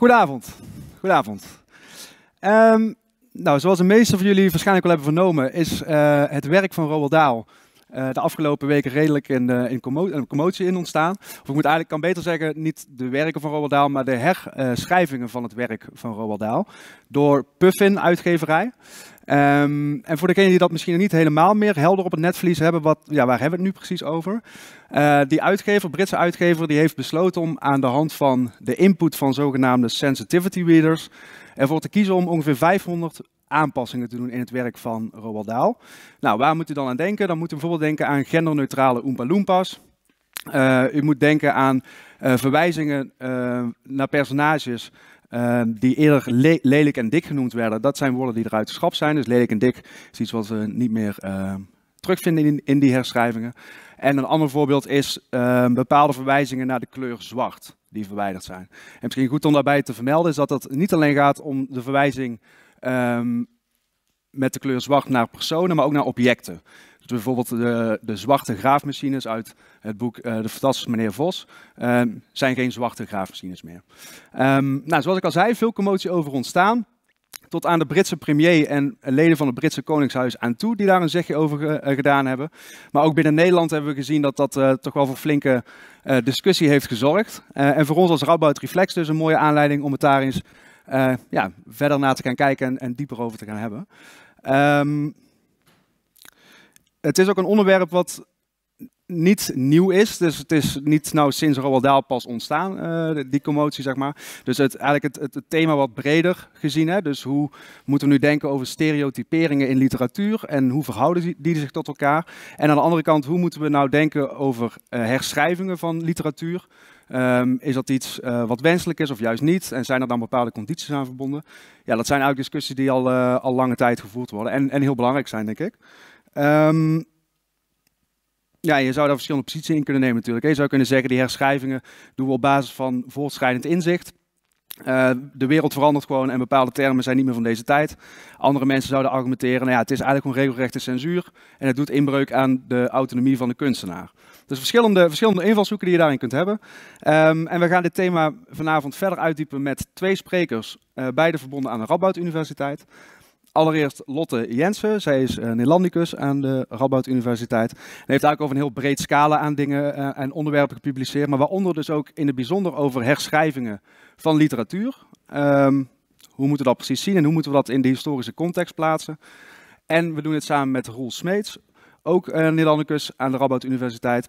Goedenavond. Goedenavond. Ehm, nou, zoals de meesten van jullie waarschijnlijk al hebben vernomen, is eh, het werk van Roald Daal eh, de afgelopen weken redelijk in, uh, in commotie in ontstaan. Of ik moet eigenlijk, kan beter zeggen, niet de werken van Roald Daal, maar de herschrijvingen van het werk van Roald Daal. Door Puffin Uitgeverij. Ehm, en voor degenen die dat misschien niet helemaal meer helder op het netvlies hebben, wat, ja, waar hebben we het nu precies over? Eh, die uitgever, Britse uitgever, die heeft besloten om aan de hand van de input van zogenaamde sensitivity readers ervoor te kiezen om ongeveer 500 aanpassingen te doen in het werk van Roald Dahl. Nou, waar moet u dan aan denken? Dan moet u bijvoorbeeld denken aan genderneutrale Oompa Loompas. Eh, u moet denken aan eh, verwijzingen naar personages Ehm, die eerder lelijk en dik genoemd werden, dat zijn woorden die eruit geschrapt zijn. Dus lelijk en dik is iets wat we niet meer ehm, terugvinden in, in, die herschrijvingen. En een ander voorbeeld is ehm, bepaalde verwijzingen naar de kleur zwart die verwijderd zijn. En misschien goed om daarbij te vermelden is dat het niet alleen gaat om de verwijzing met de kleur zwart naar personen, maar ook naar objecten bijvoorbeeld de, de zwarte graafmachines uit het boek uh, De Fantastische Meneer Vos, ehm, zijn geen zwarte graafmachines meer. Um, nou, zoals ik al zei, veel commotie over ontstaan. Tot aan de Britse premier en leden van het Britse Koningshuis aan toe, die daar een zegje over eh, gedaan hebben. Maar ook binnen Nederland hebben we gezien dat dat eh, toch wel voor flinke discussie heeft gezorgd. en voor ons als Radboud Reflex dus een mooie aanleiding om het daar eens ja, verder naar te gaan kijken en, dieper over te gaan hebben. Ehm, het is ook een onderwerp wat niet nieuw is. Dus het is niet nou sinds Roald Daal pas ontstaan, eh, die commotie zeg maar. Dus het, eigenlijk het, het, het, thema wat breder gezien. Hè? Dus hoe moeten we nu denken over stereotyperingen in literatuur en hoe verhouden die, zich tot elkaar? En aan de andere kant, hoe moeten we nou denken over eh, herschrijvingen van literatuur? Ehm, is dat iets eh, wat wenselijk is of juist niet? En zijn er dan bepaalde condities aan verbonden? Ja, dat zijn eigenlijk discussies die al, al lange tijd gevoerd worden en, en heel belangrijk zijn, denk ik. Um, ja, je zou daar verschillende posities in kunnen nemen natuurlijk. Je zou kunnen zeggen, die herschrijvingen doen we op basis van voortschrijdend inzicht. Eh, de wereld verandert gewoon en bepaalde termen zijn niet meer van deze tijd. Andere mensen zouden argumenteren, nou ja, het is eigenlijk een regelrechte censuur en het doet inbreuk aan de autonomie van de kunstenaar. Dus verschillende, verschillende invalshoeken die je daarin kunt hebben. Ehm, en we gaan dit thema vanavond verder uitdiepen met twee sprekers, eh, beide verbonden aan de Radboud Universiteit. Allereerst Lotte Jensen. Zij is uh, Nederlandicus aan de Radboud Universiteit. En heeft eigenlijk over een heel breed scala aan dingen eh, en onderwerpen gepubliceerd. Maar waaronder dus ook in het bijzonder over herschrijvingen van literatuur. Ehm, hoe moeten we dat precies zien en hoe moeten we dat in de historische context plaatsen? En we doen het samen met Roel Smeets, ook uh, Nederlandicus aan de Radboud Universiteit.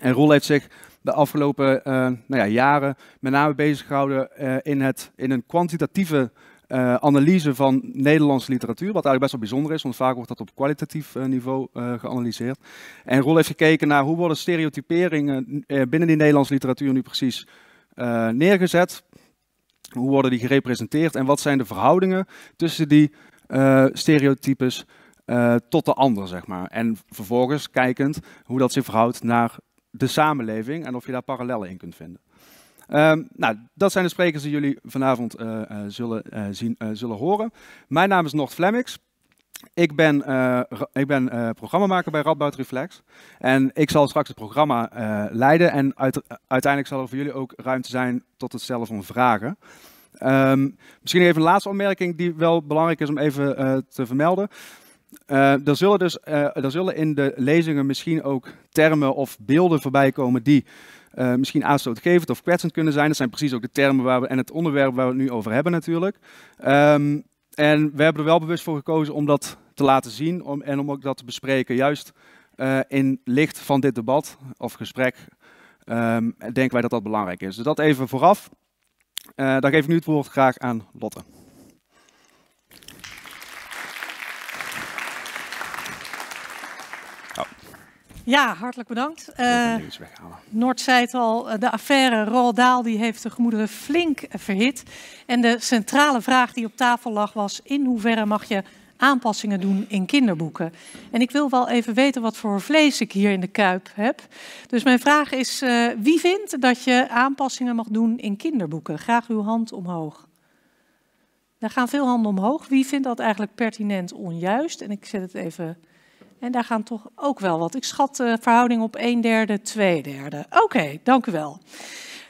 En Roel heeft zich de afgelopen nou ja, jaren met name bezig gehouden in, het, in een kwantitatieve eh, analyse van Nederlandse literatuur, wat eigenlijk best wel bijzonder is, want vaak wordt dat op kwalitatief eh, niveau eh, geanalyseerd. En Rol heeft gekeken naar hoe worden stereotyperingen binnen die Nederlandse literatuur nu precies neergezet, hoe worden die gerepresenteerd en wat zijn de verhoudingen tussen die stereotypes tot de ander, zeg maar. En vervolgens kijkend hoe dat zich verhoudt naar de samenleving en of je daar parallellen in kunt vinden. Ehm, nou, dat zijn de sprekers die jullie vanavond eh, eh, zullen, eh, zien, zullen horen. Mijn naam is Noord Flemmix. Ik ben, uh, ik ben uh, programmamaker bij Radboud Reflex. En ik zal straks het programma leiden. En uiteindelijk zal er voor jullie ook ruimte zijn tot het stellen van vragen. Ehm, misschien even een laatste opmerking die wel belangrijk is om even te vermelden. er, zullen dus, er zullen in de lezingen misschien ook termen of beelden voorbij komen die eh, misschien aanstootgevend of kwetsend kunnen zijn. Dat zijn precies ook de termen waar we, en het onderwerp waar we het nu over hebben natuurlijk. Ehm, en we hebben er wel bewust voor gekozen om dat te laten zien om, en om ook dat te bespreken. Juist eh, in licht van dit debat of gesprek um, denken wij dat dat belangrijk is. Dus dat even vooraf. Eh, dan geef ik nu het woord graag aan Lotte. Ja, hartelijk bedankt. Uh, Noord zei het al, eh, de affaire Roald Daal die heeft de gemoederen flink verhit. En de centrale vraag die op tafel lag was... in hoeverre mag je aanpassingen doen in kinderboeken. En ik wil wel even weten wat voor vlees ik hier in de kuip heb. Dus mijn vraag is: eh, wie vindt dat je aanpassingen mag doen in kinderboeken? Graag uw hand omhoog. Er gaan veel handen omhoog. Wie vindt dat eigenlijk pertinent onjuist? En ik zet het even en daar gaan toch ook wel wat. Ik schat de verhouding op een derde, twee derde. Oké, dank u wel.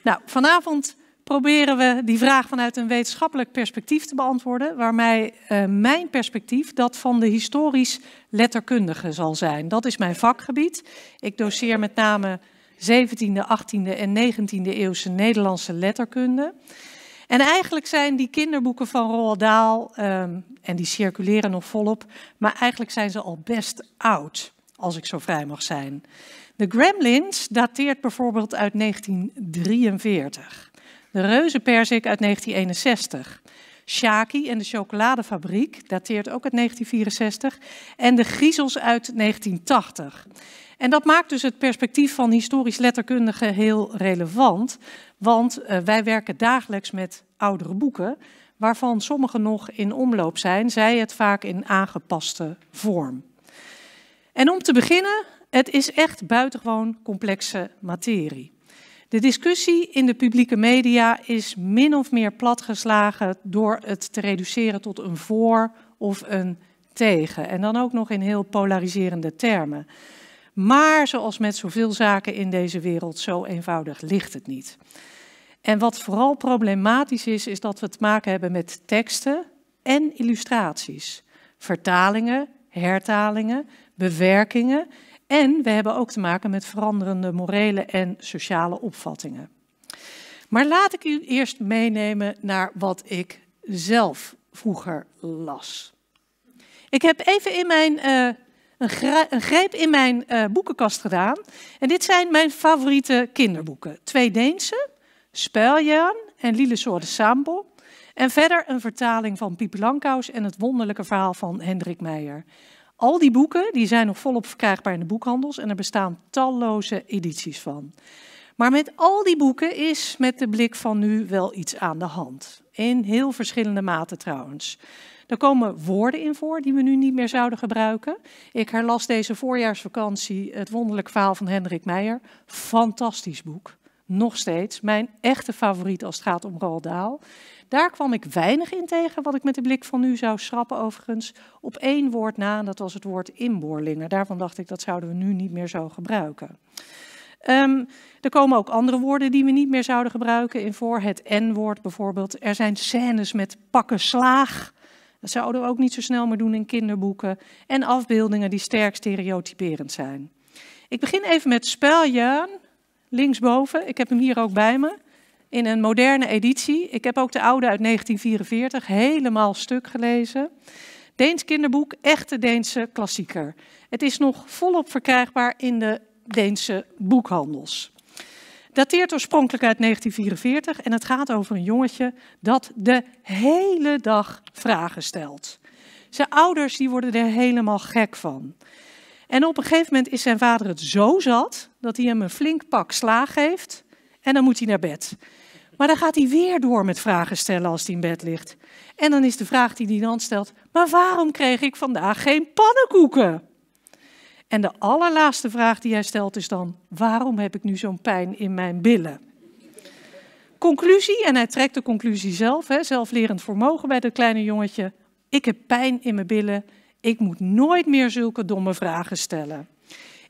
Nou, vanavond proberen we die vraag vanuit een wetenschappelijk perspectief te beantwoorden, waarmee uh, mijn perspectief dat van de historisch letterkundige zal zijn. Dat is mijn vakgebied. Ik doseer met name 17e, 18e en 19e eeuwse Nederlandse letterkunde. En eigenlijk zijn die kinderboeken van Roald Dahl, ehm, en die circuleren nog volop, maar eigenlijk zijn ze al best oud, als ik zo vrij mag zijn. De Gremlins dateert bijvoorbeeld uit 1943. De Reuzenperzik uit 1961. Shaki en de Chocoladefabriek dateert ook uit 1964. En de Griezels uit 1980. En dat maakt dus het perspectief van historisch letterkundigen heel relevant. Want eh, wij werken dagelijks met oudere boeken, waarvan sommige nog in omloop zijn, zij het vaak in aangepaste vorm. En om te beginnen, het is echt buitengewoon complexe materie. De discussie in de publieke media is min of meer platgeslagen door het te reduceren tot een voor of een tegen. En dan ook nog in heel polariserende termen. Maar zoals met zoveel zaken in deze wereld, zo eenvoudig ligt het niet. En wat vooral problematisch is, is dat we te maken hebben met teksten en illustraties. Vertalingen, hertalingen, bewerkingen. En we hebben ook te maken met veranderende morele en sociale opvattingen. Maar laat ik u eerst meenemen naar wat ik zelf vroeger las. Ik heb even in mijn eh, een, greep in mijn eh, boekenkast gedaan. En dit zijn mijn favoriete kinderboeken. Twee Deense, Speljaan en Lille Soorde Sambo. En verder een vertaling van Piep en het wonderlijke verhaal van Hendrik Meijer. Al die boeken die zijn nog volop verkrijgbaar in de boekhandels en er bestaan talloze edities van. Maar met al die boeken is met de blik van nu wel iets aan de hand. In heel verschillende maten trouwens. Daar komen woorden in voor die we nu niet meer zouden gebruiken. Ik herlas deze voorjaarsvakantie het wonderlijk verhaal van Hendrik Meijer. Fantastisch boek. Nog steeds mijn echte favoriet als het gaat om Roald Daar kwam ik weinig in tegen, wat ik met de blik van nu zou schrappen overigens, op één woord na, en dat was het woord inboorlingen. Daarvan dacht ik, dat zouden we nu niet meer zo gebruiken. Ehm, er komen ook andere woorden die we niet meer zouden gebruiken in voor. Het N-woord bijvoorbeeld. Er zijn scènes met pakken slaag. Dat zouden we ook niet zo snel meer doen in kinderboeken. En afbeeldingen die sterk stereotyperend zijn. Ik begin even met Speljaan, linksboven. Ik heb hem hier ook bij me. In een moderne editie. Ik heb ook de oude uit 1944 helemaal stuk gelezen. Deens kinderboek, echte Deense klassieker. Het is nog volop verkrijgbaar in de Deense boekhandels dateert oorspronkelijk uit 1944 en het gaat over een jongetje dat de hele dag vragen stelt. Zijn ouders die worden er helemaal gek van. En op een gegeven moment is zijn vader het zo zat dat hij hem een flink pak slaag geeft en dan moet hij naar bed. Maar dan gaat hij weer door met vragen stellen als hij in bed ligt. En dan is de vraag die hij dan stelt: maar waarom kreeg ik vandaag geen pannenkoeken? En de allerlaatste vraag die hij stelt is dan: waarom heb ik nu zo'n pijn in mijn billen? Conclusie, en hij trekt de conclusie zelf, hè, zelflerend vermogen bij dat kleine jongetje. Ik heb pijn in mijn billen. Ik moet nooit meer zulke domme vragen stellen.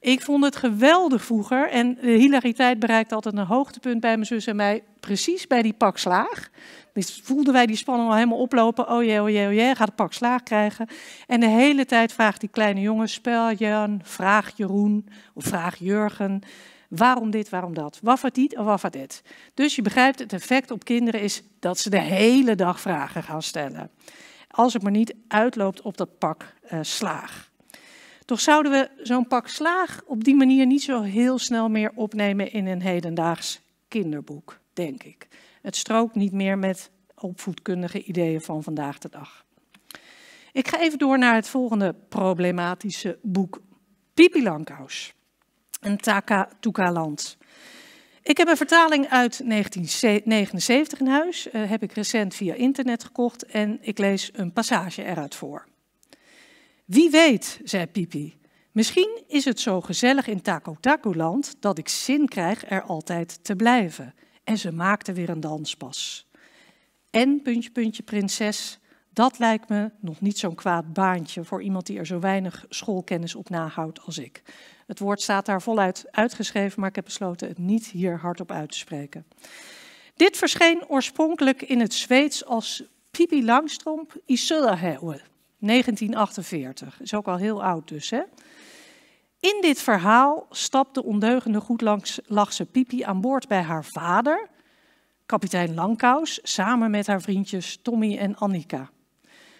Ik vond het geweldig vroeger en de eh, hilariteit bereikt altijd een hoogtepunt bij mijn zus en mij, precies bij die pak slaag. Dus voelden wij die spanning al helemaal oplopen. Oh jee, oh jee, oh jee, gaat een pak slaag krijgen. En de hele tijd vraagt die kleine jongen, spel Jan, vraag Jeroen of vraag Jurgen. Waarom dit, waarom dat? Waffert dit of waffert dit? Dus je begrijpt, het effect op kinderen is dat ze de hele dag vragen gaan stellen. Als het maar niet uitloopt op dat pak eh, slaag. Toch zouden we zo'n pak slaag op die manier niet zo heel snel meer opnemen in een hedendaags kinderboek, denk ik. Het strookt niet meer met opvoedkundige ideeën van vandaag de dag. Ik ga even door naar het volgende problematische boek, Pipi Langkous en Taka Land. Ik heb een vertaling uit 1979 in huis, eh, heb ik recent via internet gekocht en ik lees een passage eruit voor. Wie weet, zei Pippi. misschien is het zo gezellig in Taco dat ik zin krijg er altijd te blijven. En ze maakte weer een danspas. En, puntje, puntje, prinses, dat lijkt me nog niet zo'n kwaad baantje voor iemand die er zo weinig schoolkennis op nahoudt als ik. Het woord staat daar voluit uitgeschreven, maar ik heb besloten het niet hier hardop uit te spreken. Dit verscheen oorspronkelijk in het Zweeds als Pipi Langstromp Isulaheuwe. 1948. Is ook al heel oud dus, hè? In dit verhaal stapt de ondeugende goedlachse Pipi aan boord bij haar vader, kapitein Lankaus, samen met haar vriendjes Tommy en Annika.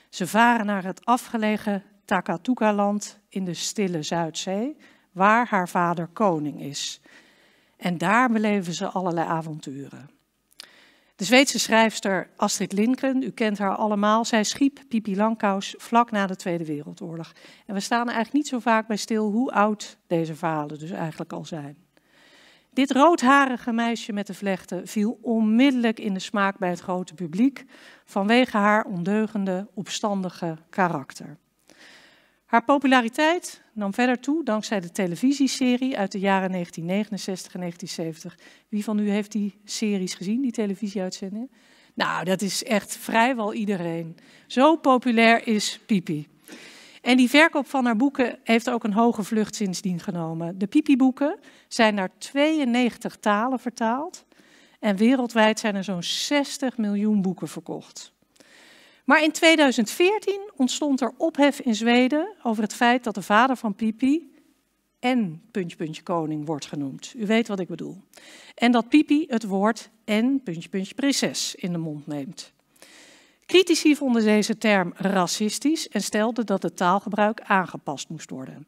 Ze varen naar het afgelegen Takatuka-land in de stille Zuidzee, waar haar vader koning is. En daar beleven ze allerlei avonturen. De Zweedse schrijfster Astrid Lindgren, u kent haar allemaal, zij schiep Pipi Langkous vlak na de Tweede Wereldoorlog. En we staan er eigenlijk niet zo vaak bij stil hoe oud deze verhalen dus eigenlijk al zijn. Dit roodharige meisje met de vlechten viel onmiddellijk in de smaak bij het grote publiek vanwege haar ondeugende, opstandige karakter. Haar populariteit nam verder toe dankzij de televisieserie uit de jaren 1969 en 1970. Wie van u heeft die series gezien, die televisieuitzendingen? Nou, dat is echt vrijwel iedereen. Zo populair is Pipi. En die verkoop van haar boeken heeft ook een hoge vlucht sindsdien genomen. De Pipi-boeken zijn naar 92 talen vertaald. En wereldwijd zijn er zo'n 60 miljoen boeken verkocht. Maar in 2014 ontstond er ophef in Zweden over het feit dat de vader van Pipi en puntje puntje koning wordt genoemd. U weet wat ik bedoel. En dat Pipi het woord en puntje puntje prinses in de mond neemt. Critici vonden deze term racistisch en stelden dat het taalgebruik aangepast moest worden.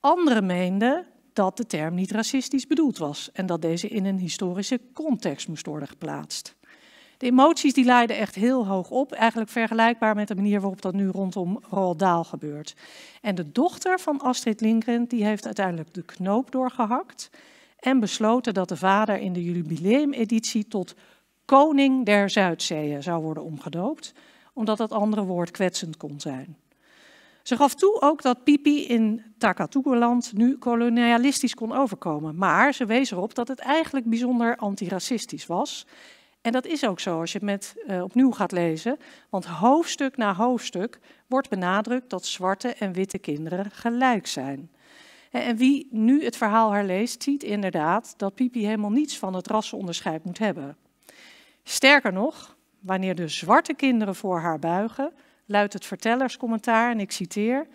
Anderen meenden dat de term niet racistisch bedoeld was en dat deze in een historische context moest worden geplaatst. De emoties die leiden echt heel hoog op, eigenlijk vergelijkbaar met de manier waarop dat nu rondom Roald Daal gebeurt. En de dochter van Astrid Lindgren die heeft uiteindelijk de knoop doorgehakt en besloten dat de vader in de jubileumeditie tot koning der Zuidzeeën zou worden omgedoopt, omdat dat andere woord kwetsend kon zijn. Ze gaf toe ook dat Pipi in Takatugoland nu kolonialistisch kon overkomen, maar ze wees erop dat het eigenlijk bijzonder antiracistisch was en dat is ook zo als je het met, eh, opnieuw gaat lezen, want hoofdstuk na hoofdstuk wordt benadrukt dat zwarte en witte kinderen gelijk zijn. En wie nu het verhaal herleest, ziet inderdaad dat Pipi helemaal niets van het rassenonderscheid moet hebben. Sterker nog, wanneer de zwarte kinderen voor haar buigen, luidt het vertellerscommentaar, en ik citeer: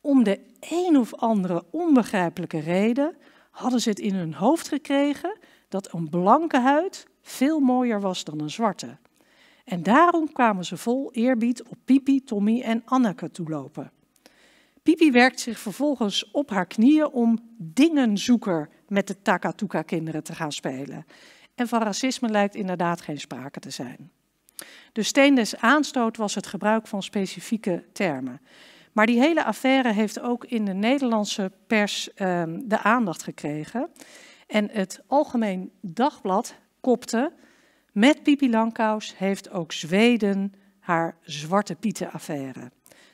Om de een of andere onbegrijpelijke reden hadden ze het in hun hoofd gekregen dat een blanke huid veel mooier was dan een zwarte. En daarom kwamen ze vol eerbied op Pipi, Tommy en Anneke toelopen. Pipi werkt zich vervolgens op haar knieën om dingenzoeker met de Takatuka-kinderen te gaan spelen. En van racisme lijkt inderdaad geen sprake te zijn. De steen des aanstoot was het gebruik van specifieke termen. Maar die hele affaire heeft ook in de Nederlandse pers ehm, de aandacht gekregen. En het Algemeen Dagblad kopte. Met Pipi Lankaus heeft ook Zweden haar Zwarte Pieten-affaire.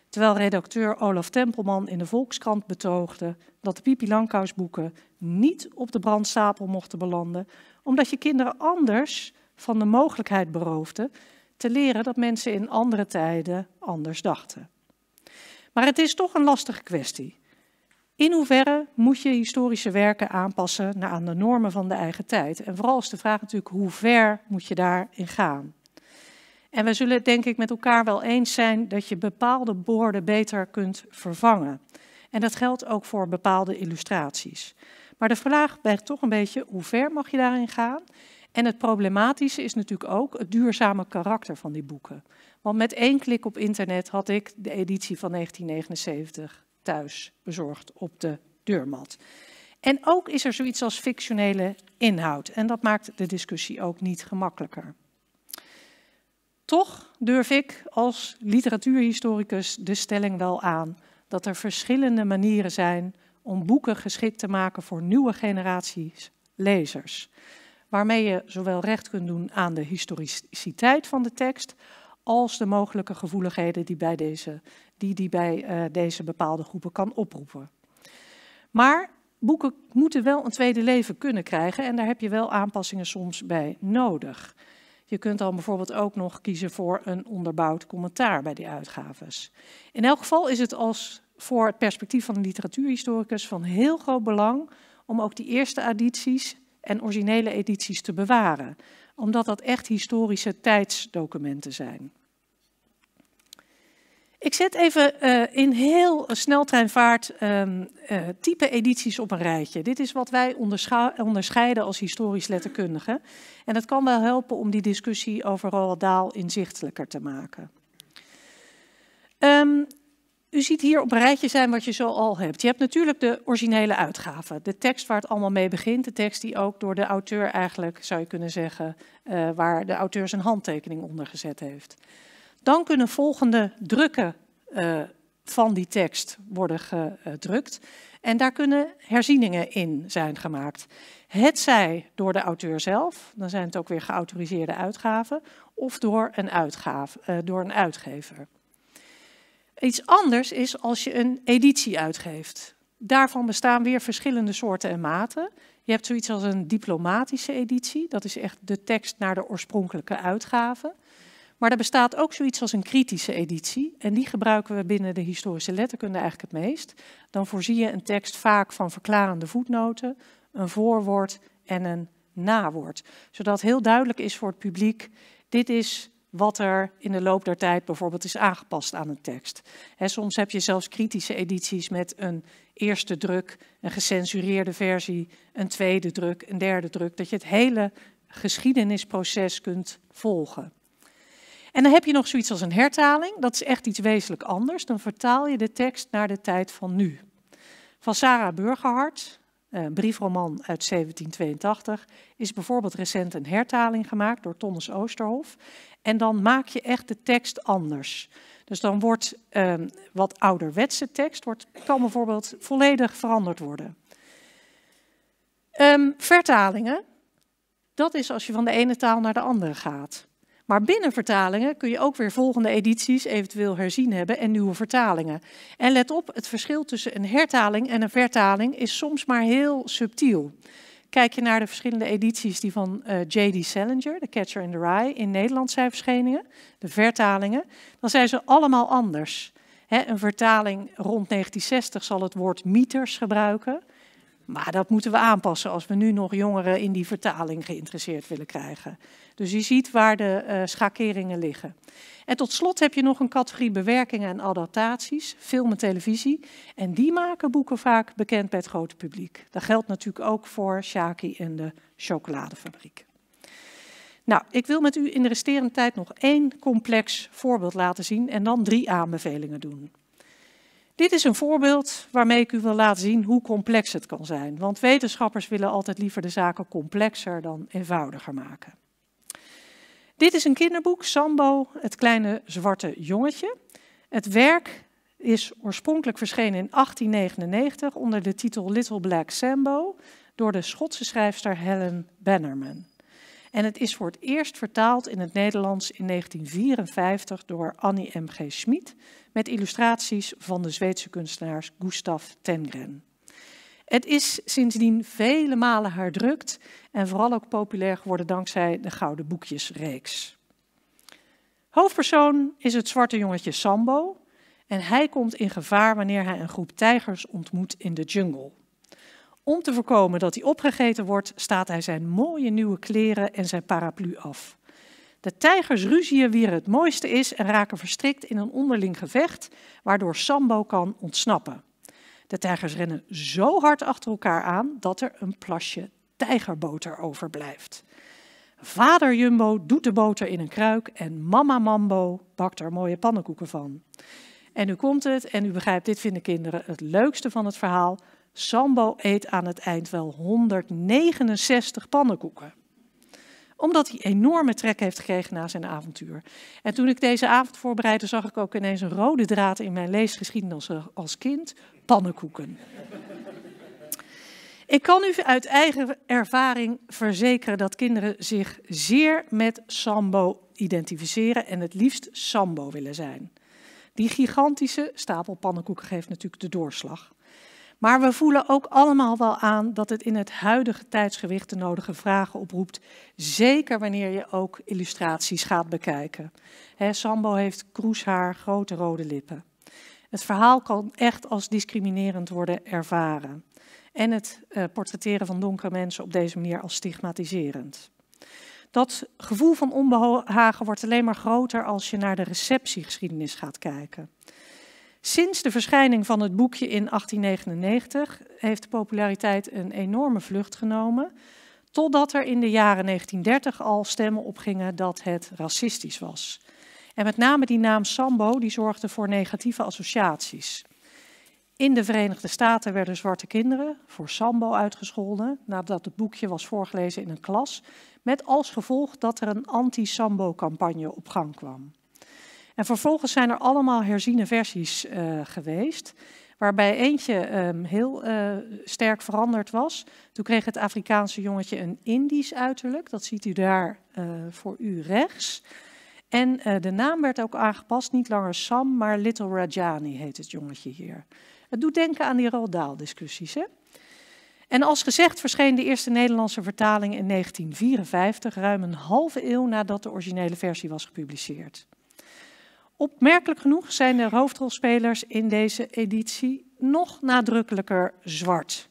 Terwijl redacteur Olaf Tempelman in de Volkskrant betoogde dat de Pipi boeken niet op de brandstapel mochten belanden, omdat je kinderen anders van de mogelijkheid beroofde te leren dat mensen in andere tijden anders dachten. Maar het is toch een lastige kwestie. In hoeverre moet je historische werken aanpassen naar aan de normen van de eigen tijd? En vooral is de vraag natuurlijk hoe ver moet je daarin gaan? En we zullen het denk ik met elkaar wel eens zijn dat je bepaalde borden beter kunt vervangen. En dat geldt ook voor bepaalde illustraties. Maar de vraag blijft toch een beetje hoe ver mag je daarin gaan? En het problematische is natuurlijk ook het duurzame karakter van die boeken. Want met één klik op internet had ik de editie van 1979 thuis bezorgd op de deurmat. En ook is er zoiets als fictionele inhoud. En dat maakt de discussie ook niet gemakkelijker. Toch durf ik als literatuurhistoricus de stelling wel aan dat er verschillende manieren zijn om boeken geschikt te maken voor nieuwe generaties lezers. Waarmee je zowel recht kunt doen aan de historiciteit van de tekst als de mogelijke gevoeligheden die bij deze, die, die bij, eh, deze bepaalde groepen kan oproepen. Maar boeken moeten wel een tweede leven kunnen krijgen en daar heb je wel aanpassingen soms bij nodig. Je kunt dan bijvoorbeeld ook nog kiezen voor een onderbouwd commentaar bij die uitgaves. In elk geval is het als voor het perspectief van een literatuurhistoricus van heel groot belang om ook die eerste edities en originele edities te bewaren, omdat dat echt historische tijdsdocumenten zijn. Ik zet even eh, in heel eh, sneltreinvaart um, type edities op een rijtje. Dit is wat wij onderscheiden als historisch letterkundigen. En dat kan wel helpen om die discussie over Roald Daal inzichtelijker te maken. Ehm, u ziet hier op een rijtje zijn wat je zo al hebt. Je hebt natuurlijk de originele uitgave. De tekst waar het allemaal mee begint. De tekst die ook door de auteur eigenlijk, zou je kunnen zeggen, waar de auteur zijn handtekening onder gezet heeft. Dan kunnen volgende drukken eh, van die tekst worden gedrukt. En daar kunnen herzieningen in zijn gemaakt. Het zij door de auteur zelf, dan zijn het ook weer geautoriseerde uitgaven, of door een, eh, door een uitgever. Iets anders is als je een editie uitgeeft. Daarvan bestaan weer verschillende soorten en maten. Je hebt zoiets als een diplomatische editie, dat is echt de tekst naar de oorspronkelijke uitgave. Maar er bestaat ook zoiets als een kritische editie. En die gebruiken we binnen de historische letterkunde eigenlijk het meest. Dan voorzie je een tekst vaak van verklarende voetnoten, een voorwoord en een nawoord. Zodat heel duidelijk is voor het publiek, dit is wat er in de loop der tijd bijvoorbeeld is aangepast aan een tekst. soms heb je zelfs kritische edities met een eerste druk, een gecensureerde versie, een tweede druk, een derde druk. Dat je het hele geschiedenisproces kunt volgen. En dan heb je nog zoiets als een hertaling. Dat is echt iets wezenlijk anders. Dan vertaal je de tekst naar de tijd van nu. Van Sarah Burgerhart, eh, een briefroman uit 1782, is bijvoorbeeld recent een hertaling gemaakt door Thomas Oosterhof. En dan maak je echt de tekst anders. Dus dan wordt ehm, wat ouderwetse tekst, wordt, kan bijvoorbeeld volledig veranderd worden. Ehm, vertalingen, dat is als je van de ene taal naar de andere gaat. Maar binnen vertalingen kun je ook weer volgende edities eventueel herzien hebben en nieuwe vertalingen. En let op, het verschil tussen een hertaling en een vertaling is soms maar heel subtiel. Kijk je naar de verschillende edities die van eh, J.D. Salinger, The Catcher in the Rye, in Nederland zijn verschenen, de vertalingen, dan zijn ze allemaal anders. een vertaling rond 1960 zal het woord mieters gebruiken. Maar dat moeten we aanpassen als we nu nog jongeren in die vertaling geïnteresseerd willen krijgen. Dus je ziet waar de eh, schakeringen liggen. En tot slot heb je nog een categorie bewerkingen en adaptaties, film en televisie. En die maken boeken vaak bekend bij het grote publiek. Dat geldt natuurlijk ook voor Shaki en de chocoladefabriek. Nou, ik wil met u in de resterende tijd nog één complex voorbeeld laten zien en dan drie aanbevelingen doen. Dit is een voorbeeld waarmee ik u wil laten zien hoe complex het kan zijn. Want wetenschappers willen altijd liever de zaken complexer dan eenvoudiger maken. Dit is een kinderboek, Sambo, het kleine zwarte jongetje. Het werk is oorspronkelijk verschenen in 1899 onder de titel Little Black Sambo door de Schotse schrijfster Helen Bannerman. En het is voor het eerst vertaald in het Nederlands in 1954 door Annie M.G. Schmid, met illustraties van de Zweedse kunstenaars Gustav Tengren. Het is sindsdien vele malen herdrukt en vooral ook populair geworden dankzij de Gouden Boekjesreeks. Hoofdpersoon is het zwarte jongetje Sambo en hij komt in gevaar wanneer hij een groep tijgers ontmoet in de jungle. Om te voorkomen dat hij opgegeten wordt, staat hij zijn mooie nieuwe kleren en zijn paraplu af. De tijgers ruzien wie er het mooiste is en raken verstrikt in een onderling gevecht, waardoor Sambo kan ontsnappen. De tijgers rennen zo hard achter elkaar aan dat er een plasje tijgerboter overblijft. Vader Jumbo doet de boter in een kruik en mama Mambo bakt er mooie pannenkoeken van. En nu komt het, en u begrijpt, dit vinden kinderen het leukste van het verhaal. Sambo eet aan het eind wel 169 pannenkoeken omdat hij enorme trek heeft gekregen na zijn avontuur. En toen ik deze avond voorbereidde, zag ik ook ineens een rode draad in mijn leesgeschiedenis eh, als kind: pannenkoeken. Ik kan u uit eigen ervaring verzekeren dat kinderen zich zeer met Sambo identificeren en het liefst Sambo willen zijn. Die gigantische stapel pannenkoeken geeft natuurlijk de doorslag. Maar we voelen ook allemaal wel aan dat het in het huidige tijdsgewicht de nodige vragen oproept. Zeker wanneer je ook illustraties gaat bekijken. He, Sambo heeft kroeshaar, grote rode lippen. Het verhaal kan echt als discriminerend worden ervaren. En het eh, portretteren van donkere mensen op deze manier als stigmatiserend. Dat gevoel van onbehagen wordt alleen maar groter als je naar de receptiegeschiedenis gaat kijken. Sinds de verschijning van het boekje in 1899 heeft de populariteit een enorme vlucht genomen, totdat er in de jaren 1930 al stemmen opgingen dat het racistisch was. En met name die naam Sambo die zorgde voor negatieve associaties. In de Verenigde Staten werden zwarte kinderen voor Sambo uitgescholden nadat het boekje was voorgelezen in een klas, met als gevolg dat er een anti-Sambo-campagne op gang kwam. En vervolgens zijn er allemaal herziene versies eh, geweest, waarbij eentje ehm, heel eh, sterk veranderd was. Toen kreeg het Afrikaanse jongetje een Indisch uiterlijk, dat ziet u daar eh, voor u rechts. En de naam werd ook aangepast, niet langer Sam, maar Little Rajani heet het jongetje hier. Het doet denken aan die roldaal discussies hè? En als gezegd verscheen de eerste Nederlandse vertaling in 1954, ruim een halve eeuw nadat de originele versie was gepubliceerd. Opmerkelijk genoeg zijn de hoofdrolspelers in deze editie nog nadrukkelijker zwart.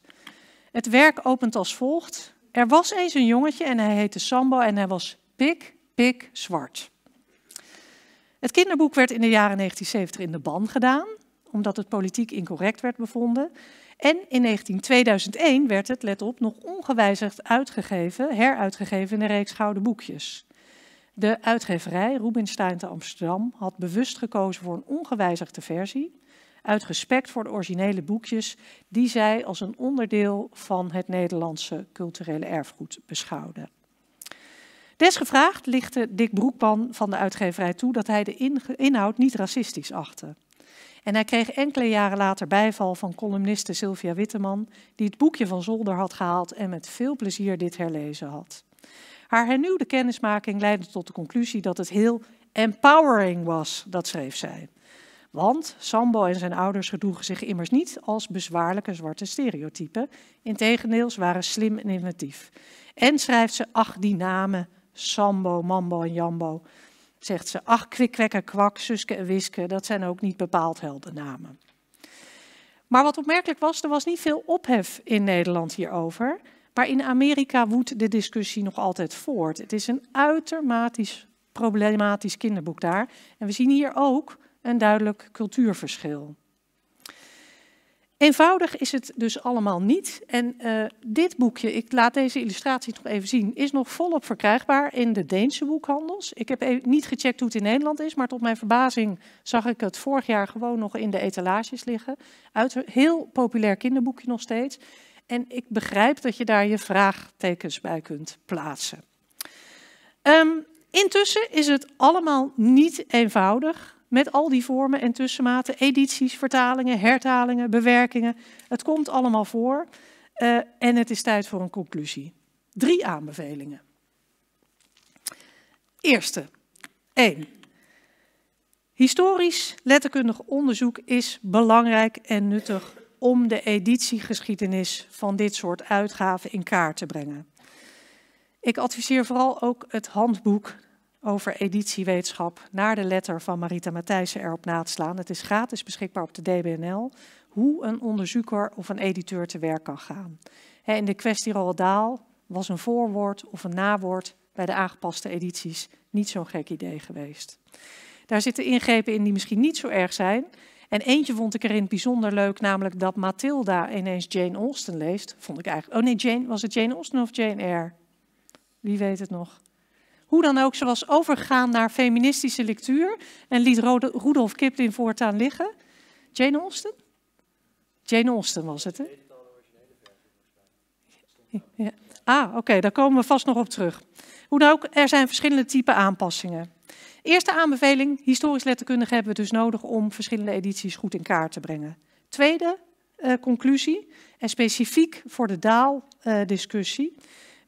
Het werk opent als volgt. Er was eens een jongetje en hij heette Sambo en hij was pik, pik zwart. Het kinderboek werd in de jaren 1970 in de ban gedaan, omdat het politiek incorrect werd bevonden. En in 192001 werd het, let op, nog ongewijzigd uitgegeven, heruitgegeven in de reeks Gouden Boekjes. De uitgeverij Rubinstein te Amsterdam had bewust gekozen voor een ongewijzigde versie, uit respect voor de originele boekjes die zij als een onderdeel van het Nederlandse culturele erfgoed beschouwden. Desgevraagd lichtte Dick Broekman van de uitgeverij toe dat hij de inhoud niet racistisch achtte. En hij kreeg enkele jaren later bijval van columniste Sylvia Witteman, die het boekje van Zolder had gehaald en met veel plezier dit herlezen had. Haar hernieuwde kennismaking leidde tot de conclusie dat het heel empowering was, dat schreef zij. Want Sambo en zijn ouders gedroegen zich immers niet als bezwaarlijke zwarte stereotypen. Integendeel, ze waren slim en inventief. En schrijft ze, ach die namen, Sambo, Mambo en Jambo. Zegt ze, ach kwikwek kwak, Suske en Wiske, dat zijn ook niet bepaald namen. Maar wat opmerkelijk was, er was niet veel ophef in Nederland hierover. Maar in Amerika woedt de discussie nog altijd voort. Het is een uitermate problematisch kinderboek daar. En we zien hier ook een duidelijk cultuurverschil. Eenvoudig is het dus allemaal niet. En eh, dit boekje, ik laat deze illustratie nog even zien, is nog volop verkrijgbaar in de Deense boekhandels. Ik heb even niet gecheckt hoe het in Nederland is, maar tot mijn verbazing zag ik het vorig jaar gewoon nog in de etalages liggen. Uit, heel populair kinderboekje nog steeds. En ik begrijp dat je daar je vraagtekens bij kunt plaatsen. Ehm, intussen is het allemaal niet eenvoudig met al die vormen en tussenmaten, edities, vertalingen, hertalingen, bewerkingen. Het komt allemaal voor eh, en het is tijd voor een conclusie. Drie aanbevelingen. Eerste, één. Historisch letterkundig onderzoek is belangrijk en nuttig om de editiegeschiedenis van dit soort uitgaven in kaart te brengen. Ik adviseer vooral ook het handboek over editiewetenschap naar de letter van Marita Matthijssen erop na te slaan. Het is gratis beschikbaar op de DBNL hoe een onderzoeker of een editeur te werk kan gaan. In de kwestie Roald was een voorwoord of een nawoord bij de aangepaste edities niet zo'n gek idee geweest. Daar zitten ingrepen in die misschien niet zo erg zijn, en eentje vond ik erin bijzonder leuk, namelijk dat Matilda ineens Jane Austen leest. Vond ik eigenlijk. Oh nee, Jane, was het Jane Austen of Jane Eyre? Wie weet het nog? Hoe dan ook, ze was overgegaan naar feministische lectuur en liet Rudolf Kipling voortaan liggen. Jane Austen? Jane Austen was het, hè? Ja. Ah, oké, daar komen we vast nog op terug. Hoe dan ook, er zijn verschillende type aanpassingen. Eerste aanbeveling, historisch letterkundige hebben we dus nodig om verschillende edities goed in kaart te brengen. Tweede eh, conclusie, en specifiek voor de daaldiscussie, uh,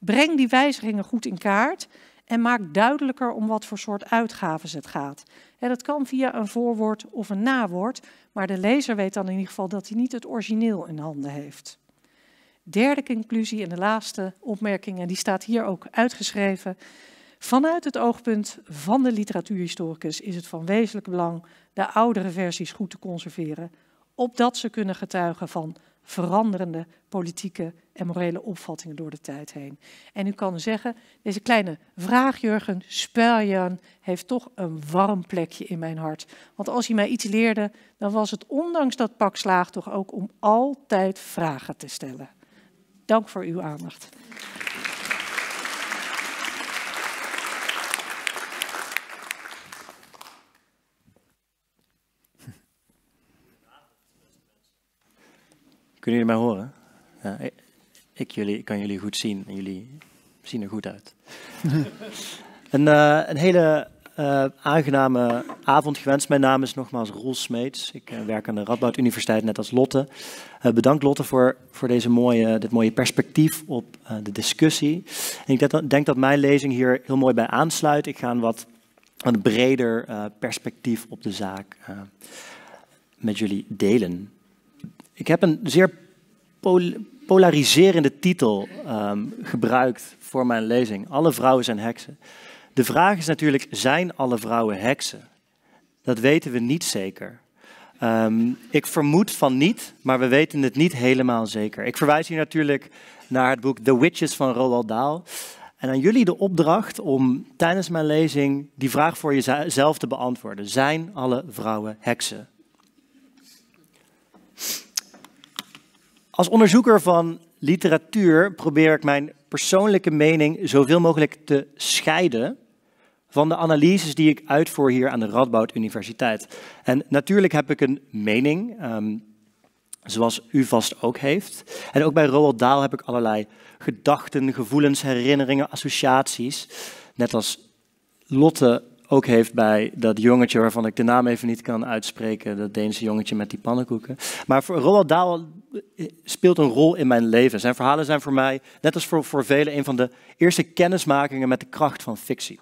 breng die wijzigingen goed in kaart en maak duidelijker om wat voor soort uitgaven het gaat. dat kan via een voorwoord of een nawoord, maar de lezer weet dan in ieder geval dat hij niet het origineel in handen heeft. Derde conclusie en de laatste opmerking, en die staat hier ook uitgeschreven. Vanuit het oogpunt van de literatuurhistoricus is het van wezenlijk belang de oudere versies goed te conserveren, opdat ze kunnen getuigen van veranderende politieke en morele opvattingen door de tijd heen. En u kan zeggen, deze kleine vraag, Jurgen heeft toch een warm plekje in mijn hart. Want als hij mij iets leerde, dan was het ondanks dat pak slaag toch ook om altijd vragen te stellen. Dank voor uw aandacht. Kunnen jullie mij horen? Ja, ik jullie, kan jullie goed zien en jullie zien er goed uit. een, eh, een, hele eh, aangename avond gewenst. Mijn naam is nogmaals Roel Smeets. Ik eh, werk aan de Radboud Universiteit, net als Lotte. bedankt Lotte voor, voor deze mooie, dit mooie perspectief op de discussie. En ik denk, denk dat mijn lezing hier heel mooi bij aansluit. Ik ga een wat een breder perspectief op de zaak met jullie delen. Ik heb een zeer polariserende titel ehm, gebruikt voor mijn lezing. Alle vrouwen zijn heksen. De vraag is natuurlijk, zijn alle vrouwen heksen? Dat weten we niet zeker. Ehm, ik vermoed van niet, maar we weten het niet helemaal zeker. Ik verwijs hier natuurlijk naar het boek The Witches van Roald Dahl. En aan jullie de opdracht om tijdens mijn lezing die vraag voor jezelf te beantwoorden. Zijn alle vrouwen heksen? Als onderzoeker van literatuur probeer ik mijn persoonlijke mening zoveel mogelijk te scheiden van de analyses die ik uitvoer hier aan de Radboud Universiteit. En natuurlijk heb ik een mening, um, zoals u vast ook heeft. En ook bij Roald Daal heb ik allerlei gedachten, gevoelens, herinneringen, associaties. Net als Lotte ook heeft bij dat jongetje waarvan ik de naam even niet kan uitspreken, dat Deense jongetje met die pannenkoeken. Maar voor Roald Daal speelt een rol in mijn leven. Zijn verhalen zijn voor mij, net als voor, voor velen, een van de eerste kennismakingen met de kracht van fictie.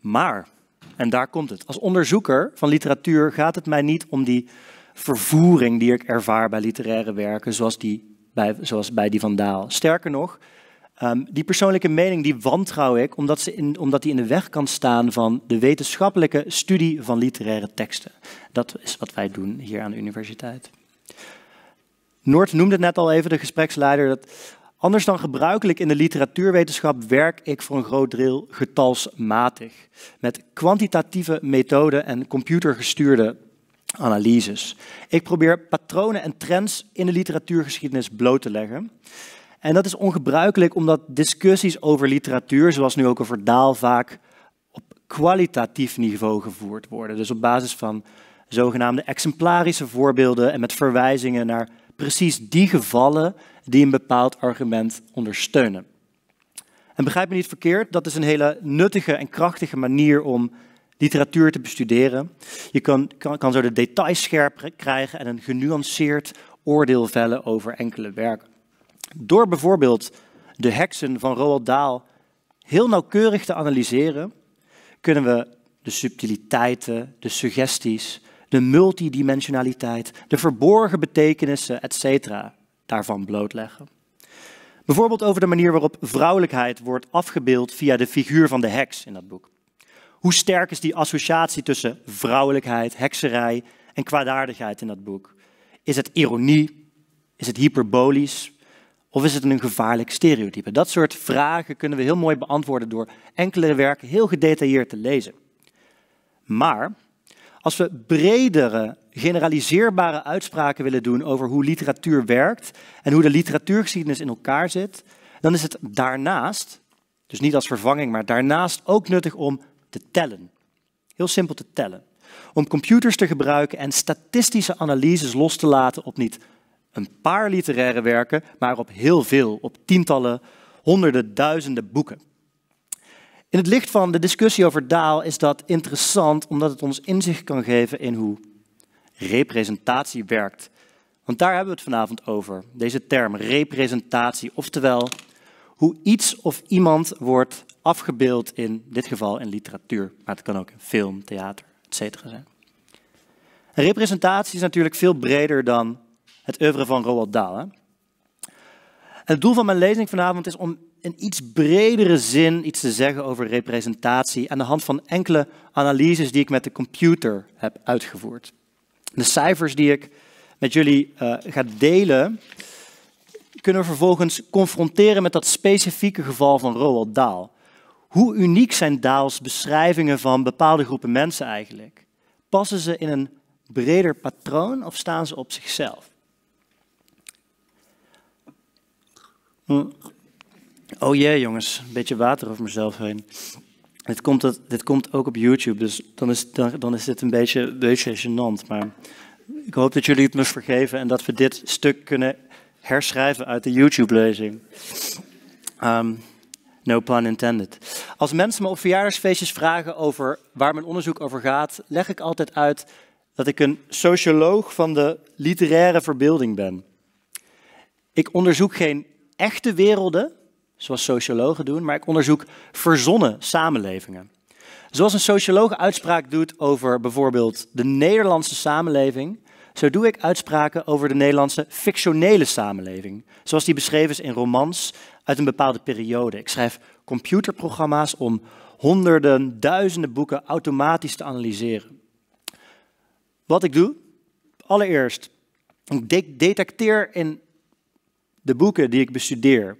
Maar, en daar komt het, als onderzoeker van literatuur gaat het mij niet om die vervoering die ik ervaar bij literaire werken, zoals, die, bij, zoals bij die van Daal. Sterker nog, ehm, die persoonlijke mening die wantrouw ik, omdat, ze in, omdat die in de weg kan staan van de wetenschappelijke studie van literaire teksten. Dat is wat wij doen hier aan de universiteit. Noord noemde het net al even, de gespreksleider, dat anders dan gebruikelijk in de literatuurwetenschap werk ik voor een groot deel getalsmatig. Met kwantitatieve methoden en computergestuurde analyses. Ik probeer patronen en trends in de literatuurgeschiedenis bloot te leggen. En dat is ongebruikelijk omdat discussies over literatuur, zoals nu ook over Daal, vaak op kwalitatief niveau gevoerd worden. Dus op basis van zogenaamde exemplarische voorbeelden en met verwijzingen naar precies die gevallen die een bepaald argument ondersteunen. En begrijp me niet verkeerd, dat is een hele nuttige en krachtige manier om literatuur te bestuderen. Je kan, kan, kan zo de details scherp krijgen en een genuanceerd oordeel vellen over enkele werken. Door bijvoorbeeld de heksen van Roald Dahl heel nauwkeurig te analyseren, kunnen we de subtiliteiten, de suggesties, de multidimensionaliteit, de verborgen betekenissen, etc. daarvan blootleggen. Bijvoorbeeld over de manier waarop vrouwelijkheid wordt afgebeeld via de figuur van de heks in dat boek. Hoe sterk is die associatie tussen vrouwelijkheid, hekserij en kwaadaardigheid in dat boek? Is het ironie? Is het hyperbolisch? Of is het een gevaarlijk stereotype? Dat soort vragen kunnen we heel mooi beantwoorden door enkele werken heel gedetailleerd te lezen. Maar als we bredere, generaliseerbare uitspraken willen doen over hoe literatuur werkt en hoe de literatuurgeschiedenis in elkaar zit, dan is het daarnaast, dus niet als vervanging, maar daarnaast ook nuttig om te tellen. Heel simpel te tellen. Om computers te gebruiken en statistische analyses los te laten op niet een paar literaire werken, maar op heel veel, op tientallen, honderden, duizenden boeken. In het licht van de discussie over Daal is dat interessant omdat het ons inzicht kan geven in hoe representatie werkt. Want daar hebben we het vanavond over, deze term representatie, oftewel hoe iets of iemand wordt afgebeeld in dit geval in literatuur, maar het kan ook in film, theater, etc. zijn. representatie is natuurlijk veel breder dan het oeuvre van Roald Daal. het doel van mijn lezing vanavond is om een iets bredere zin iets te zeggen over representatie aan de hand van enkele analyses die ik met de computer heb uitgevoerd. De cijfers die ik met jullie uh, ga delen, kunnen we vervolgens confronteren met dat specifieke geval van Roald Daal. Hoe uniek zijn Daals beschrijvingen van bepaalde groepen mensen eigenlijk? Passen ze in een breder patroon of staan ze op zichzelf? Hm. Oh jee jongens, een beetje water over mezelf heen. Dit komt, dit komt ook op YouTube, dus dan is, dan, dan is dit een beetje, een gênant. Maar ik hoop dat jullie het me vergeven en dat we dit stuk kunnen herschrijven uit de YouTube-lezing. Ehm, no pun intended. Als mensen me op verjaardagsfeestjes vragen over waar mijn onderzoek over gaat, leg ik altijd uit dat ik een socioloog van de literaire verbeelding ben. Ik onderzoek geen echte werelden, zoals sociologen doen, maar ik onderzoek verzonnen samenlevingen. Zoals een socioloog uitspraak doet over bijvoorbeeld de Nederlandse samenleving, zo doe ik uitspraken over de Nederlandse fictionele samenleving, zoals die beschreven is in romans uit een bepaalde periode. Ik schrijf computerprogramma's om honderden, duizenden boeken automatisch te analyseren. Wat ik doe? Allereerst, ik detecteer in de boeken die ik bestudeer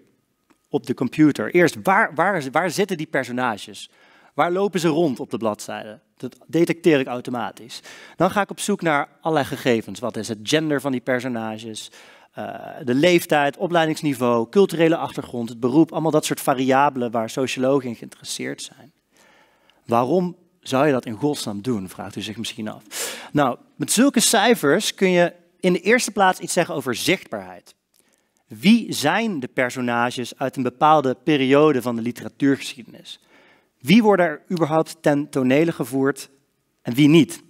op de computer. Eerst, waar, waar, waar zitten die personages? Waar lopen ze rond op de bladzijde? Dat detecteer ik automatisch. Dan ga ik op zoek naar allerlei gegevens. Wat is het gender van die personages? Eh, de leeftijd, opleidingsniveau, culturele achtergrond, het beroep. Allemaal dat soort variabelen waar sociologen in geïnteresseerd zijn. Waarom zou je dat in godsnaam doen, vraagt u zich misschien af. Nou, met zulke cijfers kun je in de eerste plaats iets zeggen over zichtbaarheid. Wie zijn de personages uit een bepaalde periode van de literatuurgeschiedenis? Wie worden er überhaupt ten tonele gevoerd en wie niet?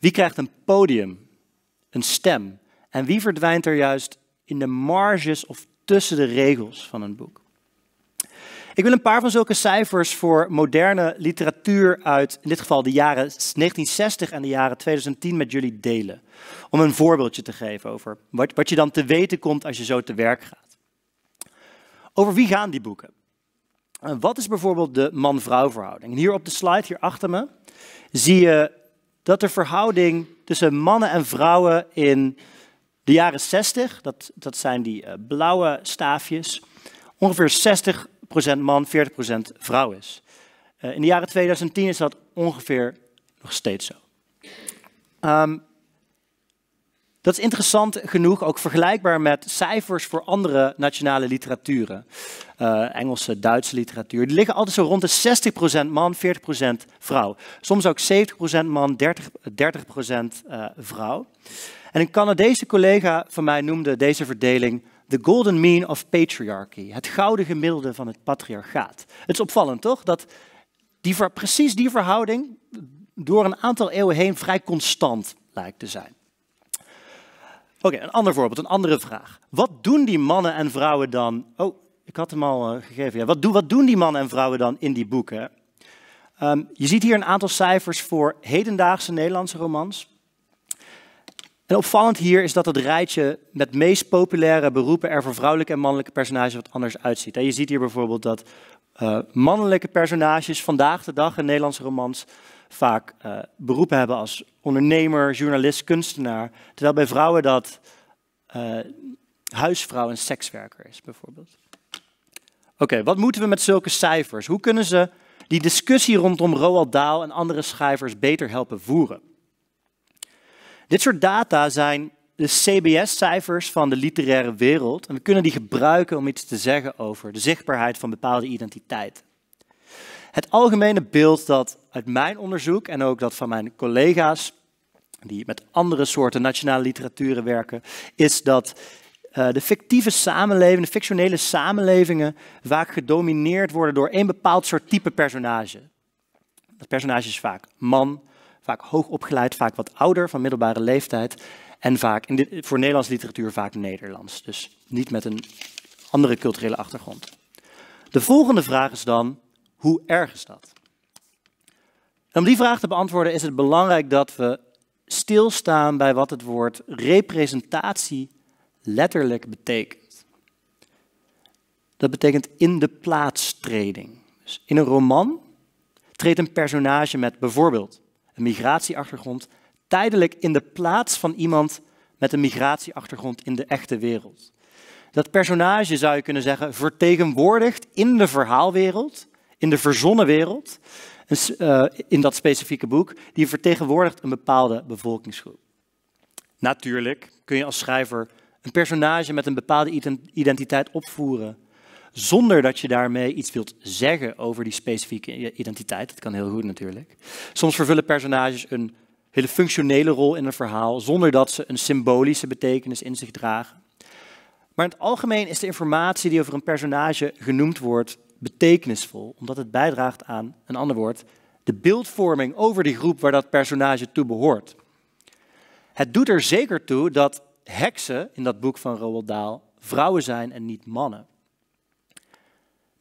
Wie krijgt een podium, een stem? En wie verdwijnt er juist in de marges of tussen de regels van een boek? Ik wil een paar van zulke cijfers voor moderne literatuur uit, in dit geval de jaren 1960 en de jaren 2010, met jullie delen. Om een voorbeeldje te geven over wat, wat je dan te weten komt als je zo te werk gaat. Over wie gaan die boeken? En wat is bijvoorbeeld de man-vrouw verhouding? Hier op de slide, hier achter me, zie je dat de verhouding tussen mannen en vrouwen in de jaren 60, dat, dat zijn die eh, blauwe staafjes, ongeveer 60 40% man, 40% vrouw is. Eh, in de jaren 2010 is dat ongeveer nog steeds zo. Ehm, dat is interessant genoeg, ook vergelijkbaar met cijfers voor andere nationale literaturen. Eh, Engelse, Duitse literatuur. Die liggen altijd zo rond de 60% man, 40% vrouw. Soms ook 70% man, 30%, 30 uh, vrouw. En een Canadese collega van mij noemde deze verdeling The Golden Mean of Patriarchy, het gouden gemiddelde van het patriarchaat. Het is opvallend, toch? Dat die, precies die verhouding door een aantal eeuwen heen vrij constant lijkt te zijn. Oké, een ander voorbeeld, een andere vraag. Wat doen die mannen en vrouwen dan? Oh, ik had hem al eh, gegeven. Ja. Wat, wat, doen die mannen en vrouwen dan in die boeken? Ehm, je ziet hier een aantal cijfers voor hedendaagse Nederlandse romans opvallend hier is dat het rijtje met meest populaire beroepen er voor vrouwelijke en mannelijke personages wat anders uitziet. En je ziet hier bijvoorbeeld dat eh, mannelijke personages vandaag de dag in Nederlandse romans vaak uh, beroepen hebben als ondernemer, journalist, kunstenaar. Terwijl bij vrouwen dat eh, huisvrouw en sekswerker is, bijvoorbeeld. Oké, wat moeten we met zulke cijfers? Hoe kunnen ze die discussie rondom Roald Dahl en andere schrijvers beter helpen voeren? Dit soort data zijn de CBS-cijfers van de literaire wereld en we kunnen die gebruiken om iets te zeggen over de zichtbaarheid van bepaalde identiteit. Het algemene beeld dat uit mijn onderzoek en ook dat van mijn collega's die met andere soorten nationale literaturen werken, is dat eh, de fictieve samenlevingen, de fictionele samenlevingen, vaak gedomineerd worden door één bepaald soort type personage. Dat personage is vaak man, vaak hoog opgeleid, vaak wat ouder, van middelbare leeftijd. En vaak, in dit, voor Nederlands literatuur vaak Nederlands. Dus niet met een andere culturele achtergrond. De volgende vraag is dan, hoe erg is dat? om die vraag te beantwoorden is het belangrijk dat we stilstaan bij wat het woord representatie letterlijk betekent. Dat betekent in de plaatstreding. Dus in een roman treedt een personage met bijvoorbeeld een migratieachtergrond, tijdelijk in de plaats van iemand met een migratieachtergrond in de echte wereld. Dat personage zou je kunnen zeggen vertegenwoordigt in de verhaalwereld, in de verzonnen wereld, eh, in dat specifieke boek, die vertegenwoordigt een bepaalde bevolkingsgroep. Natuurlijk kun je als schrijver een personage met een bepaalde identiteit opvoeren zonder dat je daarmee iets wilt zeggen over die specifieke identiteit. Dat kan heel goed natuurlijk. Soms vervullen personages een hele functionele rol in een verhaal, zonder dat ze een symbolische betekenis in zich dragen. Maar in het algemeen is de informatie die over een personage genoemd wordt betekenisvol, omdat het bijdraagt aan, een ander woord, de beeldvorming over die groep waar dat personage toe behoort. Het doet er zeker toe dat heksen in dat boek van Roald Dahl vrouwen zijn en niet mannen.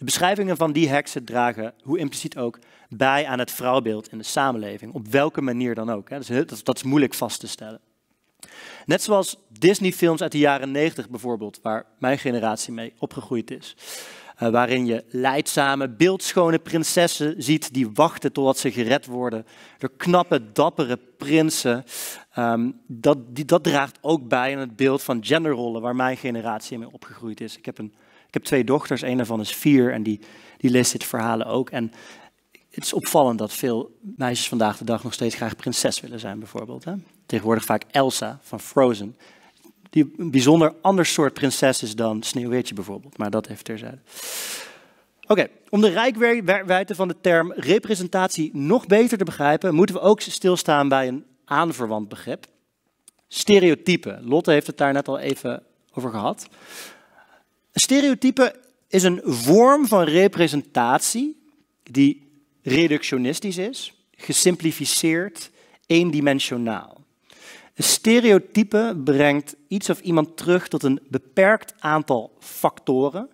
De beschrijvingen van die heksen dragen, hoe impliciet ook, bij aan het vrouwbeeld in de samenleving. Op welke manier dan ook. Hè. dat, is moeilijk vast te stellen. Net zoals Disney-films uit de jaren 90 bijvoorbeeld, waar mijn generatie mee opgegroeid is. Eh, waarin je leidzame, beeldschone prinsessen ziet die wachten totdat ze gered worden door knappe, dappere prinsen. Ehm, dat, dat draagt ook bij aan het beeld van genderrollen waar mijn generatie mee opgegroeid is. Ik heb een ik heb twee dochters, een daarvan is vier en die, die leest dit verhalen ook. En het is opvallend dat veel meisjes vandaag de dag nog steeds graag prinses willen zijn, bijvoorbeeld. Hè? Tegenwoordig vaak Elsa van Frozen, die een bijzonder ander soort prinses is dan Sneeuwwitje bijvoorbeeld, maar dat heeft er terzijde. Oké, om de rijkwijde van de term representatie nog beter te begrijpen, moeten we ook stilstaan bij een aanverwant begrip. Stereotypen. Lotte heeft het daar net al even over gehad stereotype is een vorm van representatie die reductionistisch is, gesimplificeerd, eendimensionaal. Een stereotype brengt iets of iemand terug tot een beperkt aantal factoren,